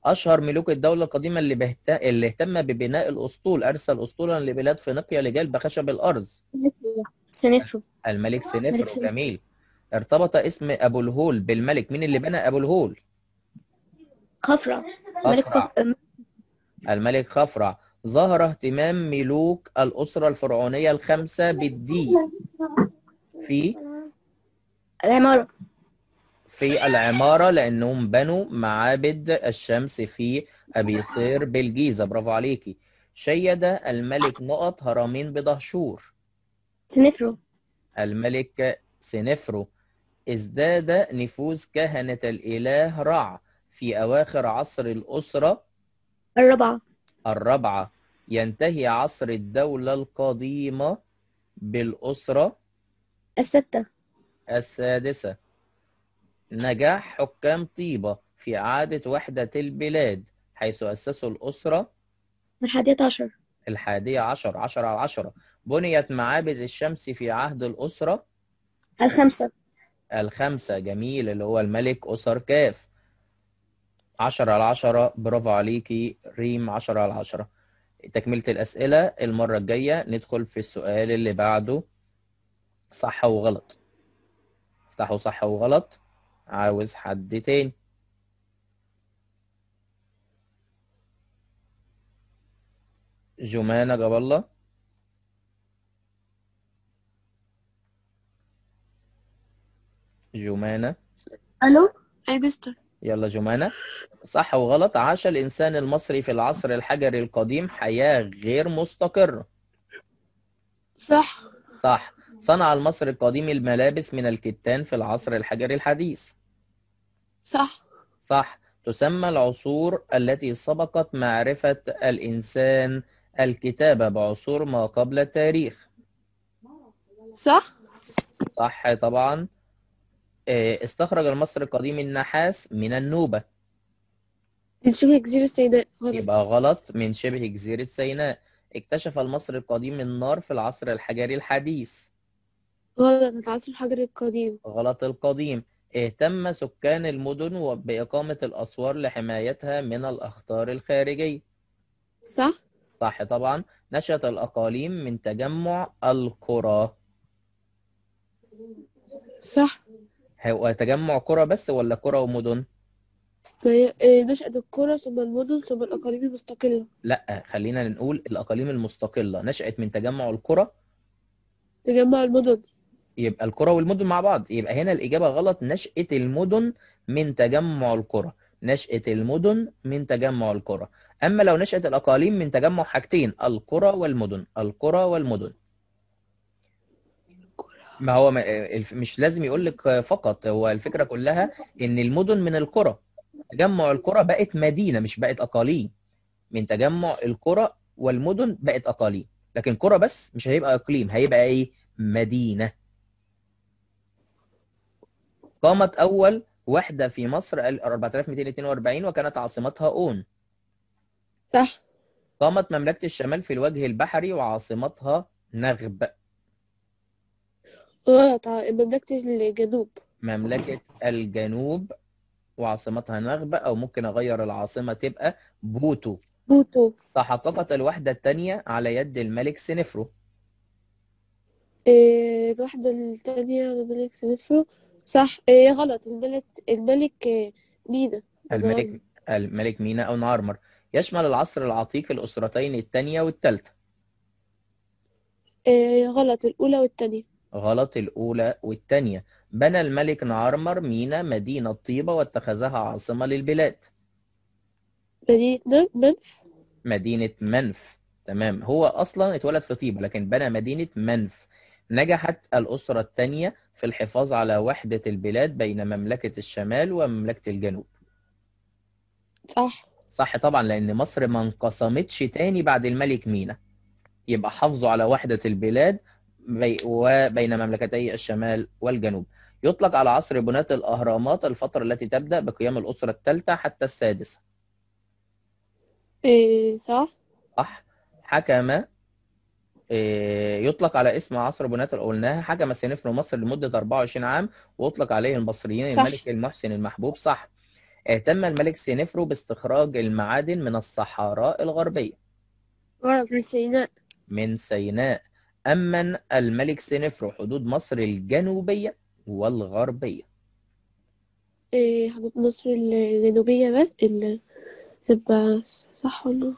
Speaker 1: أشهر ملوك الدولة القديمه اللي, بهت... اللي اهتم ببناء الأسطول أرسل أسطولا لبلاد فينيقيا لجلب خشب الارز سنفرو الملك سنفرو جميل ارتبط اسم أبو الهول بالملك مين اللي بنى أبو الهول؟ خفرع ملك الملك خفرع ظهر اهتمام ملوك الأسرة الفرعونية الخمسة بالدين في العمارة في العمارة لأنهم بنوا معابد الشمس في أبي صير بالجيزة برافو عليكي شيد الملك نقط هرمين بدهشور سنفرو الملك سنفرو ازداد نفوذ كهنة الإله رع في أواخر عصر الأسرة الرابعة الرابعة ينتهي عصر الدولة القديمة بالأسرة الستة السادسة نجاح حكام طيبة في إعادة وحدة البلاد حيث أسسوا الأسرة الحادية عشر الحادية عشر عشرة على عشرة بنيت معابد الشمس في عهد الأسرة الخمسة الخمسة جميل اللي هو الملك أسر كاف 10 على 10 برافو عليكي ريم 10 على 10 تكملة الأسئلة المرة الجاية ندخل في السؤال اللي بعده صح وغلط افتحوا صح وغلط عاوز حد تاني جمانة جاب الله جمانة
Speaker 3: الو اي مستر
Speaker 1: يلا جمانة صح وغلط عاش الإنسان المصري في العصر الحجري القديم حياة غير مستقرة صح صح صنع المصري القديم الملابس من الكتان في العصر الحجري الحديث صح صح تسمى العصور التي سبقت معرفة الإنسان الكتابة بعصور ما قبل التاريخ صح صح طبعا آه، استخرج المصري القديم النحاس من النوبة من شبه جزيرة سيناء غلط يبقى غلط من شبه جزيرة سيناء اكتشف المصري القديم النار في العصر الحجري الحديث
Speaker 4: غلط العصر الحجري القديم
Speaker 1: غلط القديم اهتم سكان المدن بإقامة الأسوار لحمايتها من الأخطار الخارجية صح صح طبعا نشأت الأقاليم من تجمع القرى صح هو تجمع قرى بس ولا قرى ومدن؟
Speaker 4: فهي آه، نشأة القرى ثم المدن ثم الأقاليم المستقلة
Speaker 1: لا خلينا نقول الأقاليم المستقلة نشأت من تجمع القرى تجمع المدن يبقى القرى والمدن مع بعض يبقى هنا الإجابة غلط نشأة المدن من تجمع القرى نشأة المدن من تجمع القرى أما لو نشأة الأقاليم من تجمع حاجتين القرى والمدن القرى والمدن ما هو آه، مش لازم يقول لك فقط هو الفكرة كلها إن المدن من القرى تجمع القرى بقت مدينه مش بقت اقاليم من تجمع القرى والمدن بقت اقاليم لكن قرى بس مش هيبقى اقليم هيبقى ايه مدينه قامت اول وحده في مصر 4242 وكانت عاصمتها اون صح قامت مملكه الشمال في الوجه البحري وعاصمتها نغب
Speaker 3: غلط مملكه الجنوب
Speaker 1: مملكه الجنوب وعاصمتها نغبة أو ممكن أغير العاصمة تبقى بوتو بوتو تحققت الوحدة الثانية على يد الملك سنفرو
Speaker 3: إيه الوحدة الثانية على الملك سنفرو صح إيه غلط الملك الملك مينا الملك
Speaker 1: الملك مينا أو نارمر يشمل العصر العتيق الأسرتين الثانية والثالثة
Speaker 3: إيه غلط الأولى والثانية
Speaker 1: غلط الأولى والثانية بنى الملك نعرمر مينا مدينة طيبة واتخذها عاصمة للبلاد
Speaker 3: مدينة منف
Speaker 1: مدينة منف تمام هو أصلا اتولد في طيبة لكن بنى مدينة منف نجحت الأسرة الثانية في الحفاظ على وحدة البلاد بين مملكة الشمال ومملكة الجنوب صح صح طبعا لأن مصر ما انقسمتش تاني بعد الملك مينا يبقى حافظوا على وحدة البلاد وبين مملكتي الشمال والجنوب يطلق على عصر بناة الأهرامات الفترة التي تبدأ بقيام الأسرة الثالثة حتى السادسة
Speaker 3: إيه صح
Speaker 1: صح حكم آه، يطلق على اسم عصر بناة قلناها حكم سنفر مصر لمدة 24 عام وأطلق عليه المصريين صح. الملك المحسن المحبوب صح اهتم الملك سينفرو باستخراج المعادن من الصحراء الغربية
Speaker 4: من سيناء
Speaker 1: من سيناء أمن الملك سنفرو حدود مصر الجنوبية والغربية
Speaker 4: إيه، حدود مصر الجنوبية بس اللي
Speaker 3: تبقى صح ولا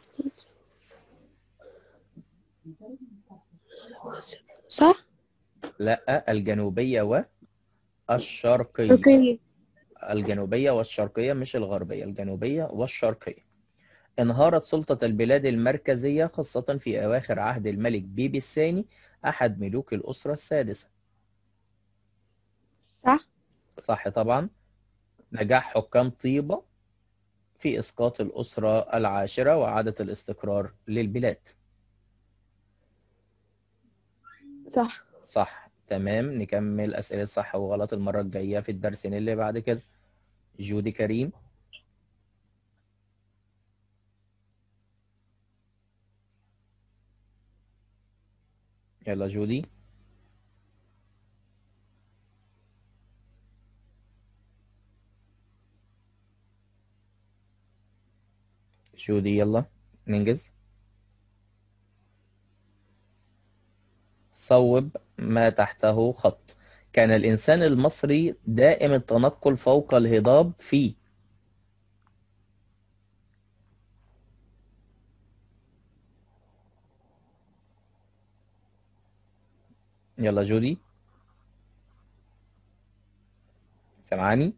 Speaker 3: صح؟
Speaker 1: لا الجنوبية والشرقية أوكي. الجنوبية والشرقية مش الغربية الجنوبية والشرقية انهارت سلطة البلاد المركزية خاصة في أواخر عهد الملك بيبي الثاني أحد ملوك الأسرة السادسة صح صح طبعا نجاح حكام طيبة في إسقاط الأسرة العاشرة وإعادة الاستقرار للبلاد صح صح تمام نكمل أسئلة صح وغلط المرة الجاية في الدرسين اللي بعد كده جودي كريم يلا جودي جودي يلا ننجز صوب ما تحته خط كان الإنسان المصري دائم التنقل فوق الهضاب في يلا جودي سامعاني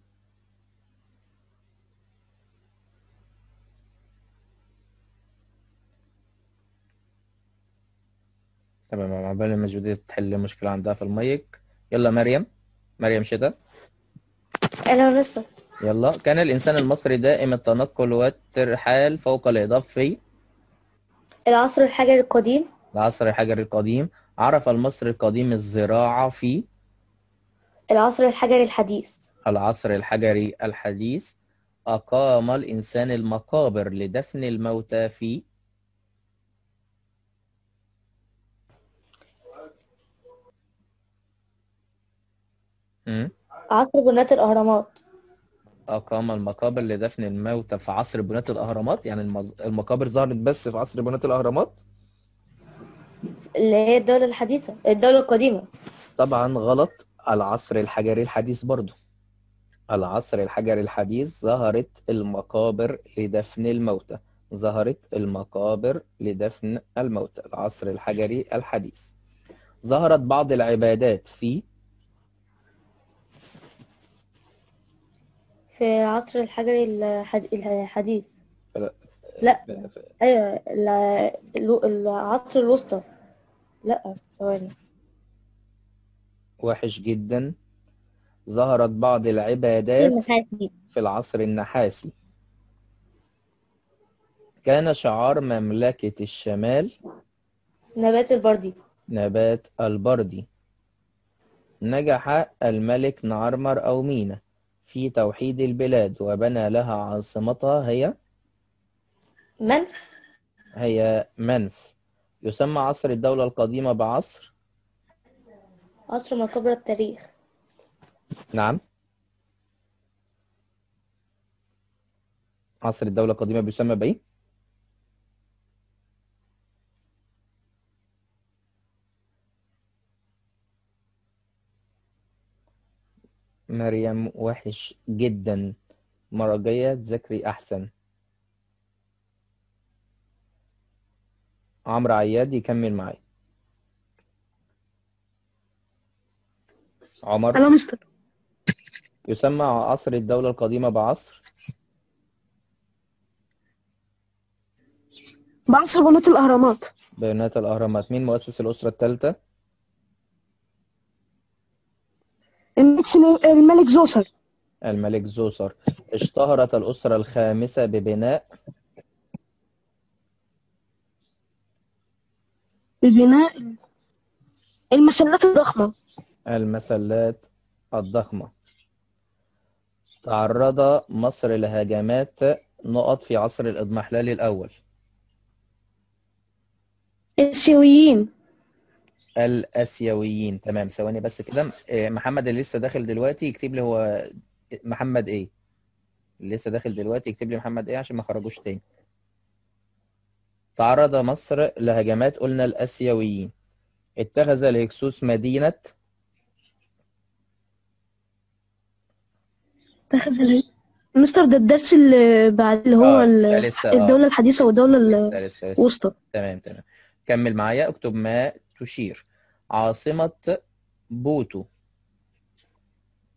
Speaker 1: تمام بال ما جودي تحل المشكله عندها في المايك يلا مريم مريم شتا أنا لسه يلا كان الإنسان المصري دائم التنقل والترحال فوق الاضافي في
Speaker 4: العصر الحجري القديم
Speaker 1: العصر الحجري القديم عرف المصري القديم الزراعة في
Speaker 4: العصر الحجري الحديث
Speaker 1: العصر الحجري الحديث أقام الإنسان المقابر لدفن الموتى في
Speaker 4: عصر بناة الأهرامات
Speaker 1: أقام المقابر لدفن الموتى في عصر بناة الأهرامات يعني المز... المقابر ظهرت بس في عصر بناة الأهرامات
Speaker 4: اللي هي الدولة الحديثة الدولة القديمة
Speaker 1: طبعا غلط العصر الحجري الحديث برضو العصر الحجري الحديث ظهرت المقابر لدفن الموتى ظهرت المقابر لدفن الموتى العصر الحجري الحديث ظهرت بعض العبادات في
Speaker 4: في العصر الحجري الحديث لا, لا. ايوه العصر الوسطى لا ثواني
Speaker 1: وحش جدا ظهرت بعض العبادات النحاسي. في العصر النحاسي كان شعار مملكة الشمال
Speaker 4: نبات البردي
Speaker 1: نبات البردي نجح الملك نعرمر أو مينا في توحيد البلاد وبنى لها عاصمتها هي من؟ هي منف يسمى عصر الدولة القديمة بعصر
Speaker 4: عصر ما قبل التاريخ
Speaker 1: نعم عصر الدولة القديمة بيسمى بإيه؟ مريم وحش جدا مرة جاية تذاكري أحسن عمرو عياد يكمل معايا عمر انا مستر يسمى عصر الدولة القديمة بعصر
Speaker 4: بعصر بنات الأهرامات
Speaker 1: بنات الأهرامات مين مؤسس الأسرة الثالثة؟
Speaker 4: الملك زوسر
Speaker 1: الملك زوسر اشتهرت الأسرة الخامسة ببناء
Speaker 4: ببناء المسلات الضخمة
Speaker 1: المسلات الضخمة تعرض مصر لهجمات نقط في عصر الإضمحلال الأول
Speaker 4: الآسيويين
Speaker 1: الاسيويين تمام ثواني بس كده إيه، محمد اللي لسه داخل دلوقتي يكتب لي هو محمد ايه اللي لسه داخل دلوقتي يكتب لي محمد ايه عشان ما خرجوش تاني تعرض مصر لهجمات قلنا الآسيويين اتخذ الهكسوس مدينة
Speaker 4: اتخذ الهكسوس مستر ده الدرس اللي بعد اللي هو آه، آه، الدولة الحديثة والدولة الوسطى
Speaker 1: تمام تمام كمل معايا اكتب ما تشير عاصمة بوتو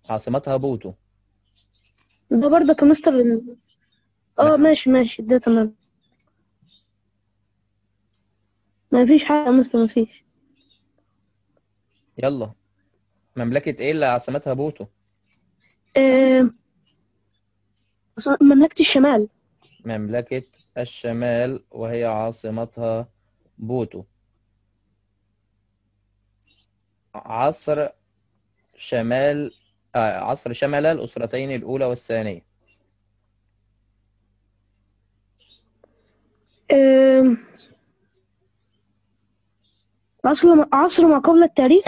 Speaker 1: عاصمتها بوتو
Speaker 4: ده برضك مستر اه نعم. ماشي ماشي ده تمام ما فيش حاجة مصر ما فيش
Speaker 1: يلا مملكة ايه اللي عاصمتها بوتو؟
Speaker 4: آه... مملكة الشمال
Speaker 1: مملكة الشمال وهي عاصمتها بوتو عصر شمال آه عصر شمال الأسرتين الأولى والثانية
Speaker 4: آه... عصر عصر ما قبل التاريخ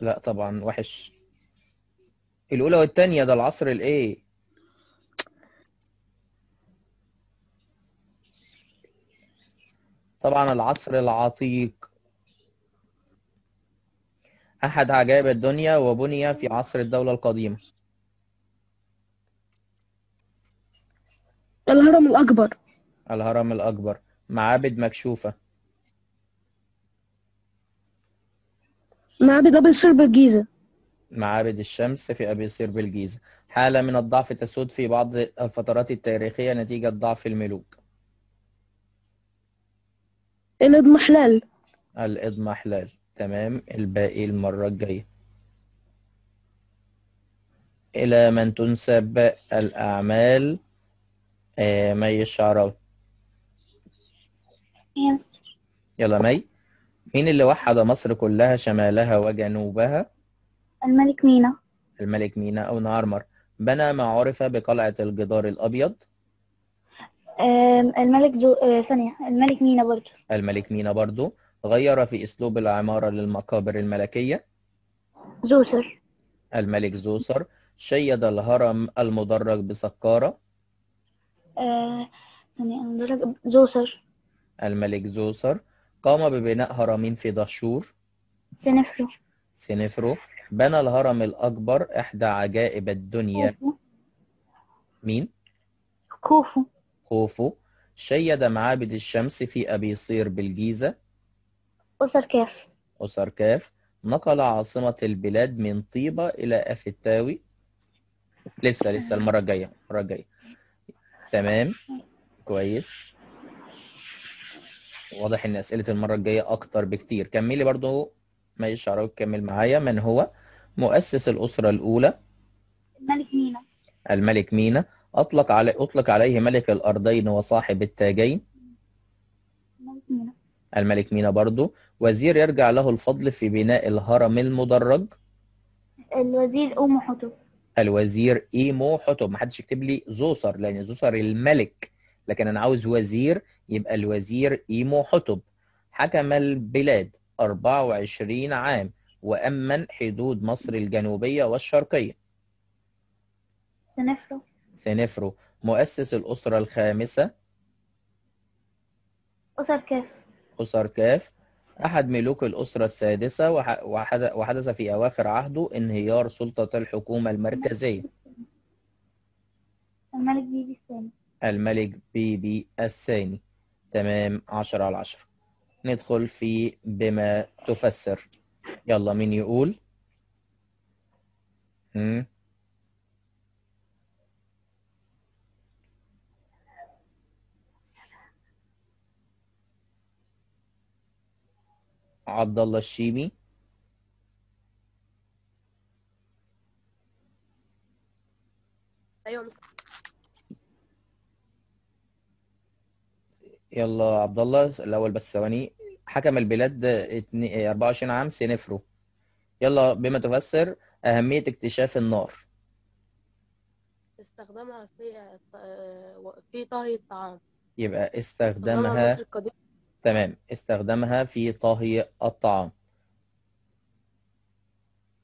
Speaker 1: لا طبعا وحش الاولى والتانية ده العصر الايه طبعا العصر العتيق احد عجائب الدنيا وبني في عصر الدولة القديمة
Speaker 4: الهرم الاكبر
Speaker 1: الهرم الاكبر معابد مكشوفة
Speaker 4: معابد أبي صير بالجيزة
Speaker 1: معابد الشمس في أبي صير بالجيزة حالة من الضعف تسود في بعض الفترات التاريخية نتيجة ضعف الملوك
Speaker 4: الإضمحلال
Speaker 1: الإضمحلال تمام الباقي المرة الجاية إلى من تنسب الأعمال آه مي الشعراوي يلا مي مين اللي وحد مصر كلها شمالها وجنوبها؟
Speaker 2: الملك مينا
Speaker 1: الملك مينا أو نهارمر بنى ما عرف بقلعة الجدار الأبيض
Speaker 4: الملك زو... آه، ثانية الملك مينا برضو
Speaker 1: الملك مينا برضو غير في أسلوب العمارة للمقابر الملكية زوسر الملك زوسر شيد الهرم المدرج بسكارة
Speaker 4: آه، ثانية المدرج زوسر
Speaker 1: الملك زوسر قام ببناء هرمين في دهشور سنفرو سنفرو بنى الهرم الأكبر إحدى عجائب الدنيا كوفو. مين؟ كوفو كوفو شيد معابد الشمس في أبي صير بالجيزة
Speaker 4: أسر كاف
Speaker 1: أسر كاف نقل عاصمة البلاد من طيبة إلى أفتاوي لسه لسه المرة الجاية المرة الجاية تمام كويس واضح ان اسئله المره الجايه اكتر بكتير كملي برضو ما يشعرك كمل معايا من هو مؤسس الاسره الاولى الملك مينا الملك مينا اطلق علي اطلق عليه ملك الارضين وصاحب التاجين الملك مينا الملك مينا برضو وزير يرجع له الفضل في بناء الهرم المدرج
Speaker 4: الوزير أم حتب
Speaker 1: الوزير ايمو حتب محدش يكتب لي زوسر لان زوسر الملك لكن انا عاوز وزير يبقى الوزير إيمو حطب حكم البلاد 24 عام وأمن حدود مصر الجنوبية والشرقية سنفرو سنفرو مؤسس الأسرة الخامسة أسر كاف أسر كاف أحد ملوك الأسرة السادسة وحدث في أواخر عهده انهيار سلطة الحكومة المركزية
Speaker 4: الملك بيبي الثاني
Speaker 1: الملك بيبي الثاني تمام 10 على 10 ندخل في بما تفسر يلا مين يقول امم عبد الله الشيمي ايوه يلا عبد الله الاول بس ثواني حكم البلاد 24 عام سينفرو يلا بما تفسر اهميه اكتشاف النار
Speaker 3: استخدمها في في طهي الطعام
Speaker 1: يبقى استخدمها تمام استخدمها في طهي الطعام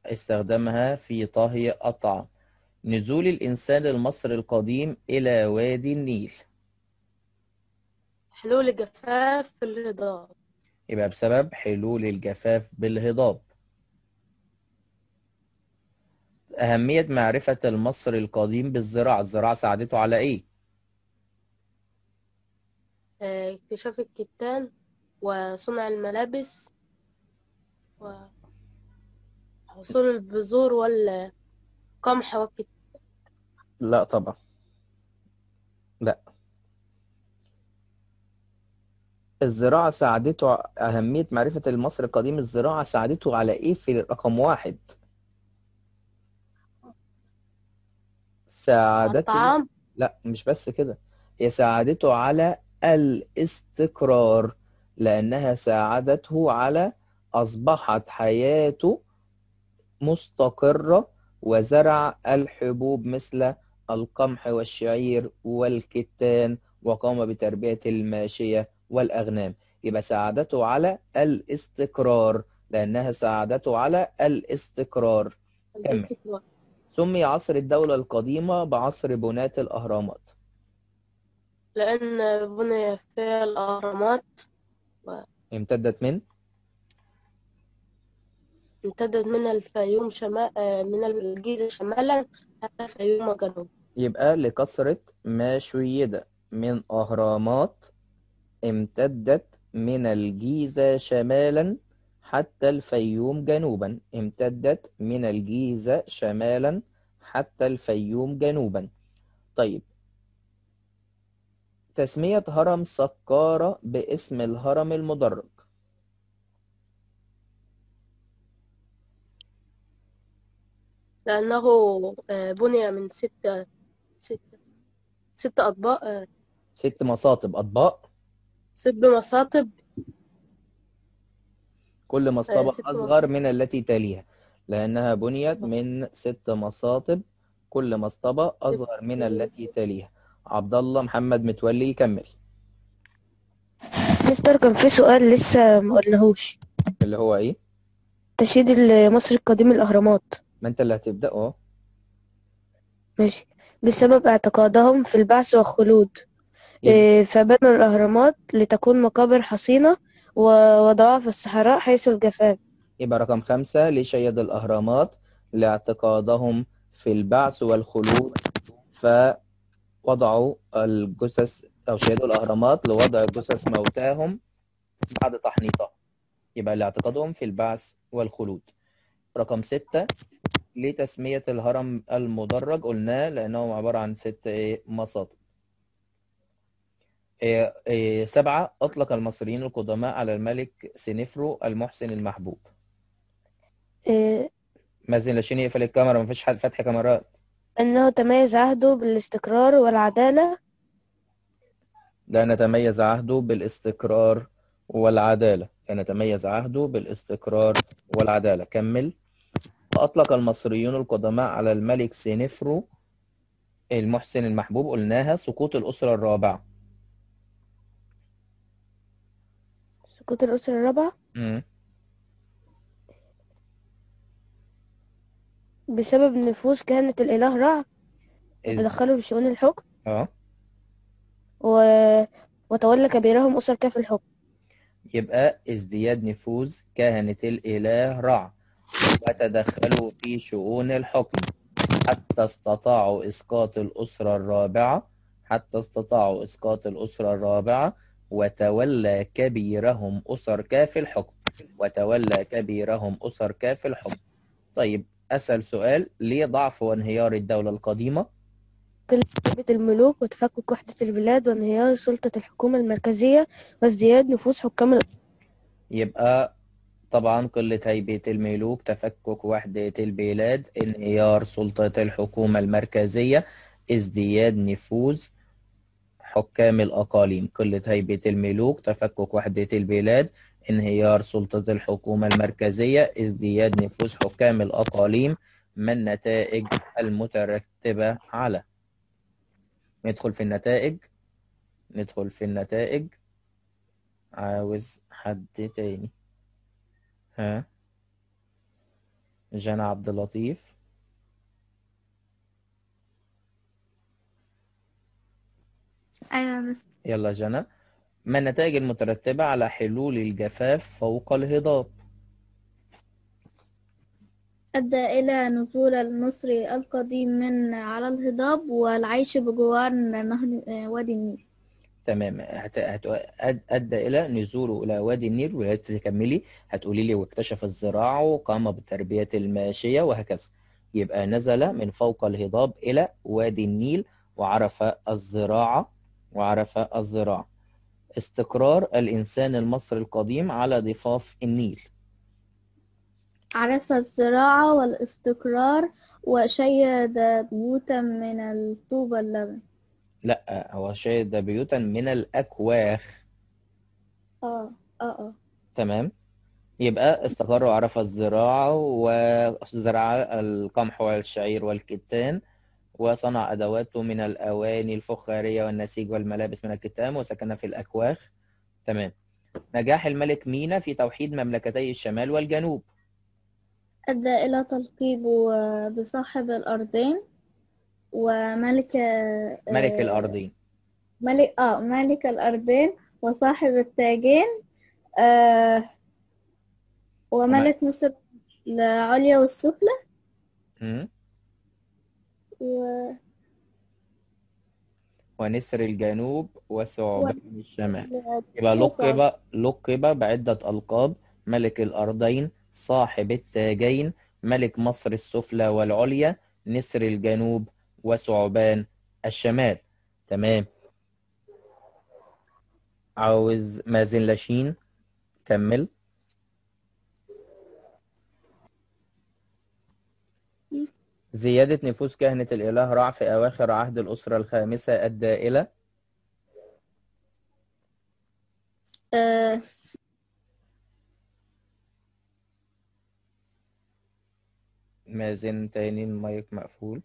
Speaker 1: استخدمها في طهي الطعام نزول الإنسان المصري القديم إلى وادي النيل
Speaker 3: حلول الجفاف بالهضاب
Speaker 1: يبقى بسبب حلول الجفاف بالهضاب أهمية معرفة المصري القديم بالزراعة الزراعة ساعدته على إيه؟
Speaker 3: آه، اكتشاف الكتان وصنع الملابس وحصول البذور والقمح والكتان
Speaker 1: لا طبعا لا الزراعة ساعدته أهمية معرفة المصري القديم الزراعة ساعدته على إيه في رقم واحد ساعدته الطعام لا مش بس كده هي ساعدته على الاستقرار لأنها ساعدته على أصبحت حياته مستقرة وزرع الحبوب مثل القمح والشعير والكتان وقام بتربية الماشية والأغنام يبقى ساعدته على الاستقرار لأنها ساعدته على الاستقرار سمي عصر الدولة القديمة بعصر بناة الأهرامات
Speaker 3: لأن بني فيها الأهرامات و...
Speaker 1: امتدت من؟
Speaker 3: امتدت من الفيوم شمال آه، من الجيزة شمالا حتى الفيوم جنوب
Speaker 1: يبقى لكثرة ما شيد من أهرامات امتدت من الجيزة شمالا حتى الفيوم جنوبا امتدت من الجيزة شمالا حتى الفيوم جنوبا طيب تسمية هرم سقارة باسم الهرم المدرج
Speaker 3: لأنه آه، بني من ستة ستة ست أطباق آه،
Speaker 1: ست مصاطب أطباق
Speaker 3: سب مصاطب
Speaker 1: كل مصطبة أصغر من التي تليها لأنها بنيت من ست مصاطب كل مصطبة أصغر من التي تليها عبد الله محمد متولي يكمل
Speaker 4: مستر كان في سؤال لسه ما قلناهوش اللي هو ايه تشييد مصر القديم الاهرامات
Speaker 1: ما انت اللي هتبداه
Speaker 4: ماشي بسبب اعتقادهم في البعث والخلود آه، فبنى الأهرامات لتكون مقابر حصينة ووضعها في الصحراء حيث الجفاف
Speaker 1: يبقى رقم خمسة لشيد الأهرامات لاعتقادهم في البعث والخلود فوضعوا الجثث أو شيدوا الأهرامات لوضع جثث موتاهم بعد تحنيطها يبقى لاعتقادهم في البعث والخلود رقم ستة لتسمية الهرم المدرج قلناه لأنه عبارة عن ست إيه مساطيل إيه، إيه، سبعة أطلق المصريين القدماء على الملك سينفرو المحسن المحبوب إيه، مازن لاشين يقفل الكاميرا مفيش حد فتح كاميرات
Speaker 4: أنه تميز عهده بالاستقرار والعدالة
Speaker 1: ده نتميز عهده بالاستقرار والعدالة كان تميز عهده بالاستقرار والعدالة كمل وأطلق المصريون القدماء على الملك سينفرو المحسن المحبوب قلناها سقوط الأسرة الرابعة
Speaker 4: القوة الأسرة الرابعة امم بسبب نفوذ كهنة الإله رع تدخلوا في شؤون الحكم اه و... وتولى كبيرهم أسر كاف الحكم
Speaker 1: يبقى ازدياد نفوذ كهنة الإله رع وتدخلوا في شؤون الحكم حتى استطاعوا إسقاط الأسرة الرابعة حتى استطاعوا إسقاط الأسرة الرابعة وتولى كبيرهم أسر كاف الحكم وتولى كبيرهم أسر كاف الحكم طيب أسأل سؤال ليه ضعف وانهيار الدولة القديمة؟
Speaker 4: قلة الملوك وتفكك وحدة البلاد وانهيار سلطة الحكومة المركزية وازدياد نفوذ حكام
Speaker 1: يبقى طبعا قلة هيبة الملوك تفكك وحدة البلاد انهيار سلطة الحكومة المركزية ازدياد نفوذ حكام الأقاليم قلة هيبة الملوك تفكك وحدة البلاد انهيار سلطة الحكومة المركزية ازدياد نفوذ حكام الأقاليم ما النتائج المترتبة على ندخل في النتائج ندخل في النتائج عاوز حد تاني ها جنى عبد اللطيف أيوة يلا جنى ما النتائج المترتبة على حلول الجفاف فوق الهضاب
Speaker 4: أدى إلى نزول المصري القديم من على الهضاب والعيش بجوار نهر وادي النيل
Speaker 1: تمام هت... هت... أدى إلى نزوله إلى وادي النيل تكملي هتقولي لي واكتشف الزراعة وقام بتربية الماشية وهكذا يبقى نزل من فوق الهضاب إلى وادي النيل وعرف الزراعة وعرف الزراع استقرار الإنسان المصري القديم على ضفاف النيل
Speaker 4: عرف الزراعة والاستقرار وشيد بيوتا من الطوب اللبن
Speaker 1: لا هو شيد بيوتا من الأكواخ
Speaker 4: اه اه اه
Speaker 1: تمام يبقى استقر وعرف الزراعة وزرع القمح والشعير والكتان وصنع أدواته من الأواني الفخارية والنسيج والملابس من الكتام وسكن في الأكواخ تمام نجاح الملك مينا في توحيد مملكتي الشمال والجنوب
Speaker 4: أدى إلى تلقيبه بصاحب الأرضين وملك آه، ملك الأرضين ملك آه ملك الأرضين وصاحب التاجين آه وملك مصر العليا والسفلى و
Speaker 1: ونسر الجنوب وثعبان الشمال يبقى لقب لقب بعدة ألقاب ملك الأرضين صاحب التاجين ملك مصر السفلى والعليا نسر الجنوب وثعبان الشمال تمام عاوز مازن لاشين كمل زيادة نفوس كهنة الإله رع في أواخر عهد الأسرة الخامسة الدائلة إلى؟ آه. ما تاني المايك مقفول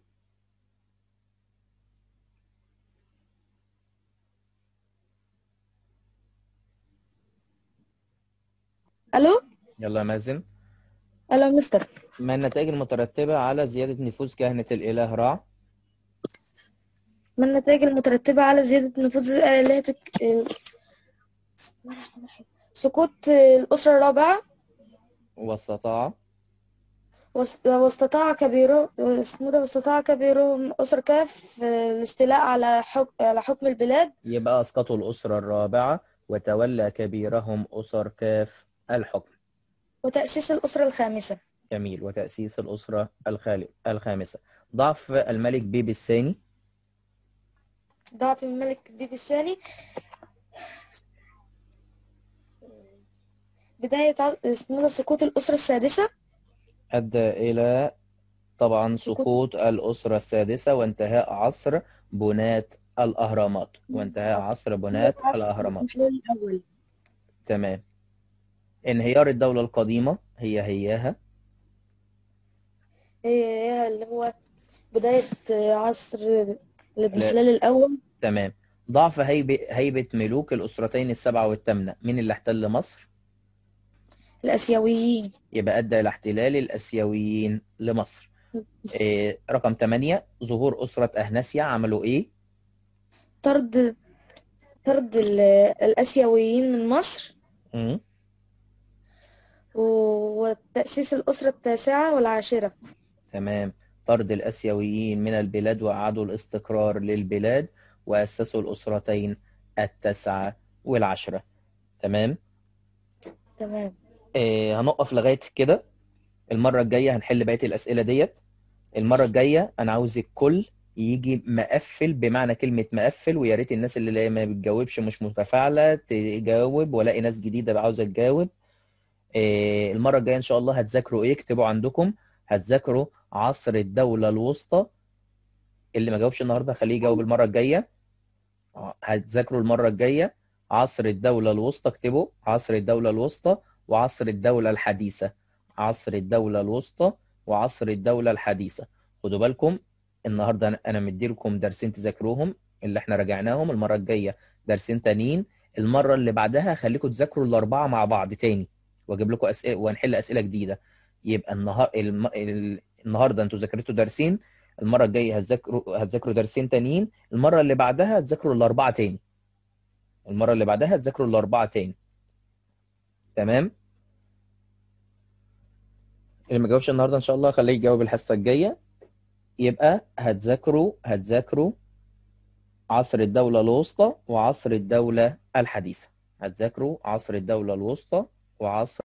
Speaker 1: ألو يلا مازن ألو مستر ما النتائج المترتبة على زيادة نفوذ كهنة الإله رع؟
Speaker 2: ما النتائج المترتبة على زيادة نفوذ آلهة بسم الله الرحمن الرحيم سقوط الأسرة الرابعة
Speaker 1: واستطاع
Speaker 2: واستطاع كبيره اسمه ده واستطاع كبيرهم أسر كاف الاستيلاء على حكم على حكم البلاد
Speaker 1: يبقى أسقطوا الأسرة الرابعة وتولى كبيرهم أسر كاف الحكم
Speaker 2: وتأسيس الأسرة الخامسة
Speaker 1: جميل وتأسيس الأسرة الخال... الخامسة ضعف الملك بيبي الثاني
Speaker 2: ضعف الملك بيبي الثاني بداية سقوط الأسرة السادسة
Speaker 1: أدى إلى طبعا سقوط الأسرة السادسة وانتهاء عصر بناة الأهرامات وانتهاء عصر بناة الأهرامات تمام انهيار الدولة القديمة هي هياها
Speaker 2: هي هياها اللي هو بداية عصر الاضمحلال الأول
Speaker 1: تمام ضعف هيبة, هيبة ملوك الأسرتين السبعة والثامنة مين اللي احتل مصر؟
Speaker 2: الآسيويين
Speaker 1: يبقى أدى إلى احتلال الآسيويين لمصر إيه رقم 8 ظهور أسرة أهناسيا عملوا إيه؟
Speaker 2: طرد طرد الآسيويين من مصر م- وتأسيس الأسرة التاسعة والعاشرة
Speaker 1: تمام طرد الآسيويين من البلاد وأعادوا الاستقرار للبلاد وأسسوا الأسرتين التاسعة والعشرة تمام تمام آه هنقف لغاية كده المرة الجاية هنحل بقية الأسئلة ديت المرة الجاية أنا عاوز الكل يجي مقفل بمعنى كلمة مقفل ويا ريت الناس اللي ما بتجاوبش مش متفاعلة تجاوب ولاقي ناس جديدة عاوزة تجاوب آه، المره الجايه ان شاء الله هتذاكروا ايه اكتبوا عندكم هتذاكروا عصر الدوله الوسطى اللي ما جاوبش النهارده خليه يجاوب المره الجايه آه، هتذاكروا المره الجايه عصر الدوله الوسطى اكتبوا عصر الدوله الوسطى وعصر الدوله الحديثه عصر الدوله الوسطى وعصر الدوله الحديثه خدوا بالكم النهارده انا مديلكم درسين تذاكروهم اللي احنا راجعناهم المره الجايه درسين تانيين المره اللي بعدها خليكم تذاكروا الاربعه مع بعض تاني واجيب لكم اسئله وهنحل اسئله جديده يبقى النهار الم... النهارده انتوا ذاكرتوا درسين المره الجايه هتذاكروا هتذاكروا درسين تانيين المره اللي بعدها هتذاكروا الاربعه تاني المره اللي بعدها هتذاكروا الاربعه تاني تمام اللي ما جاوبش النهارده ان شاء الله خليه يجاوب الحصه الجايه يبقى هتذاكروا هتذاكروا عصر الدوله الوسطى وعصر الدوله الحديثه هتذاكروا عصر الدوله الوسطى وعصر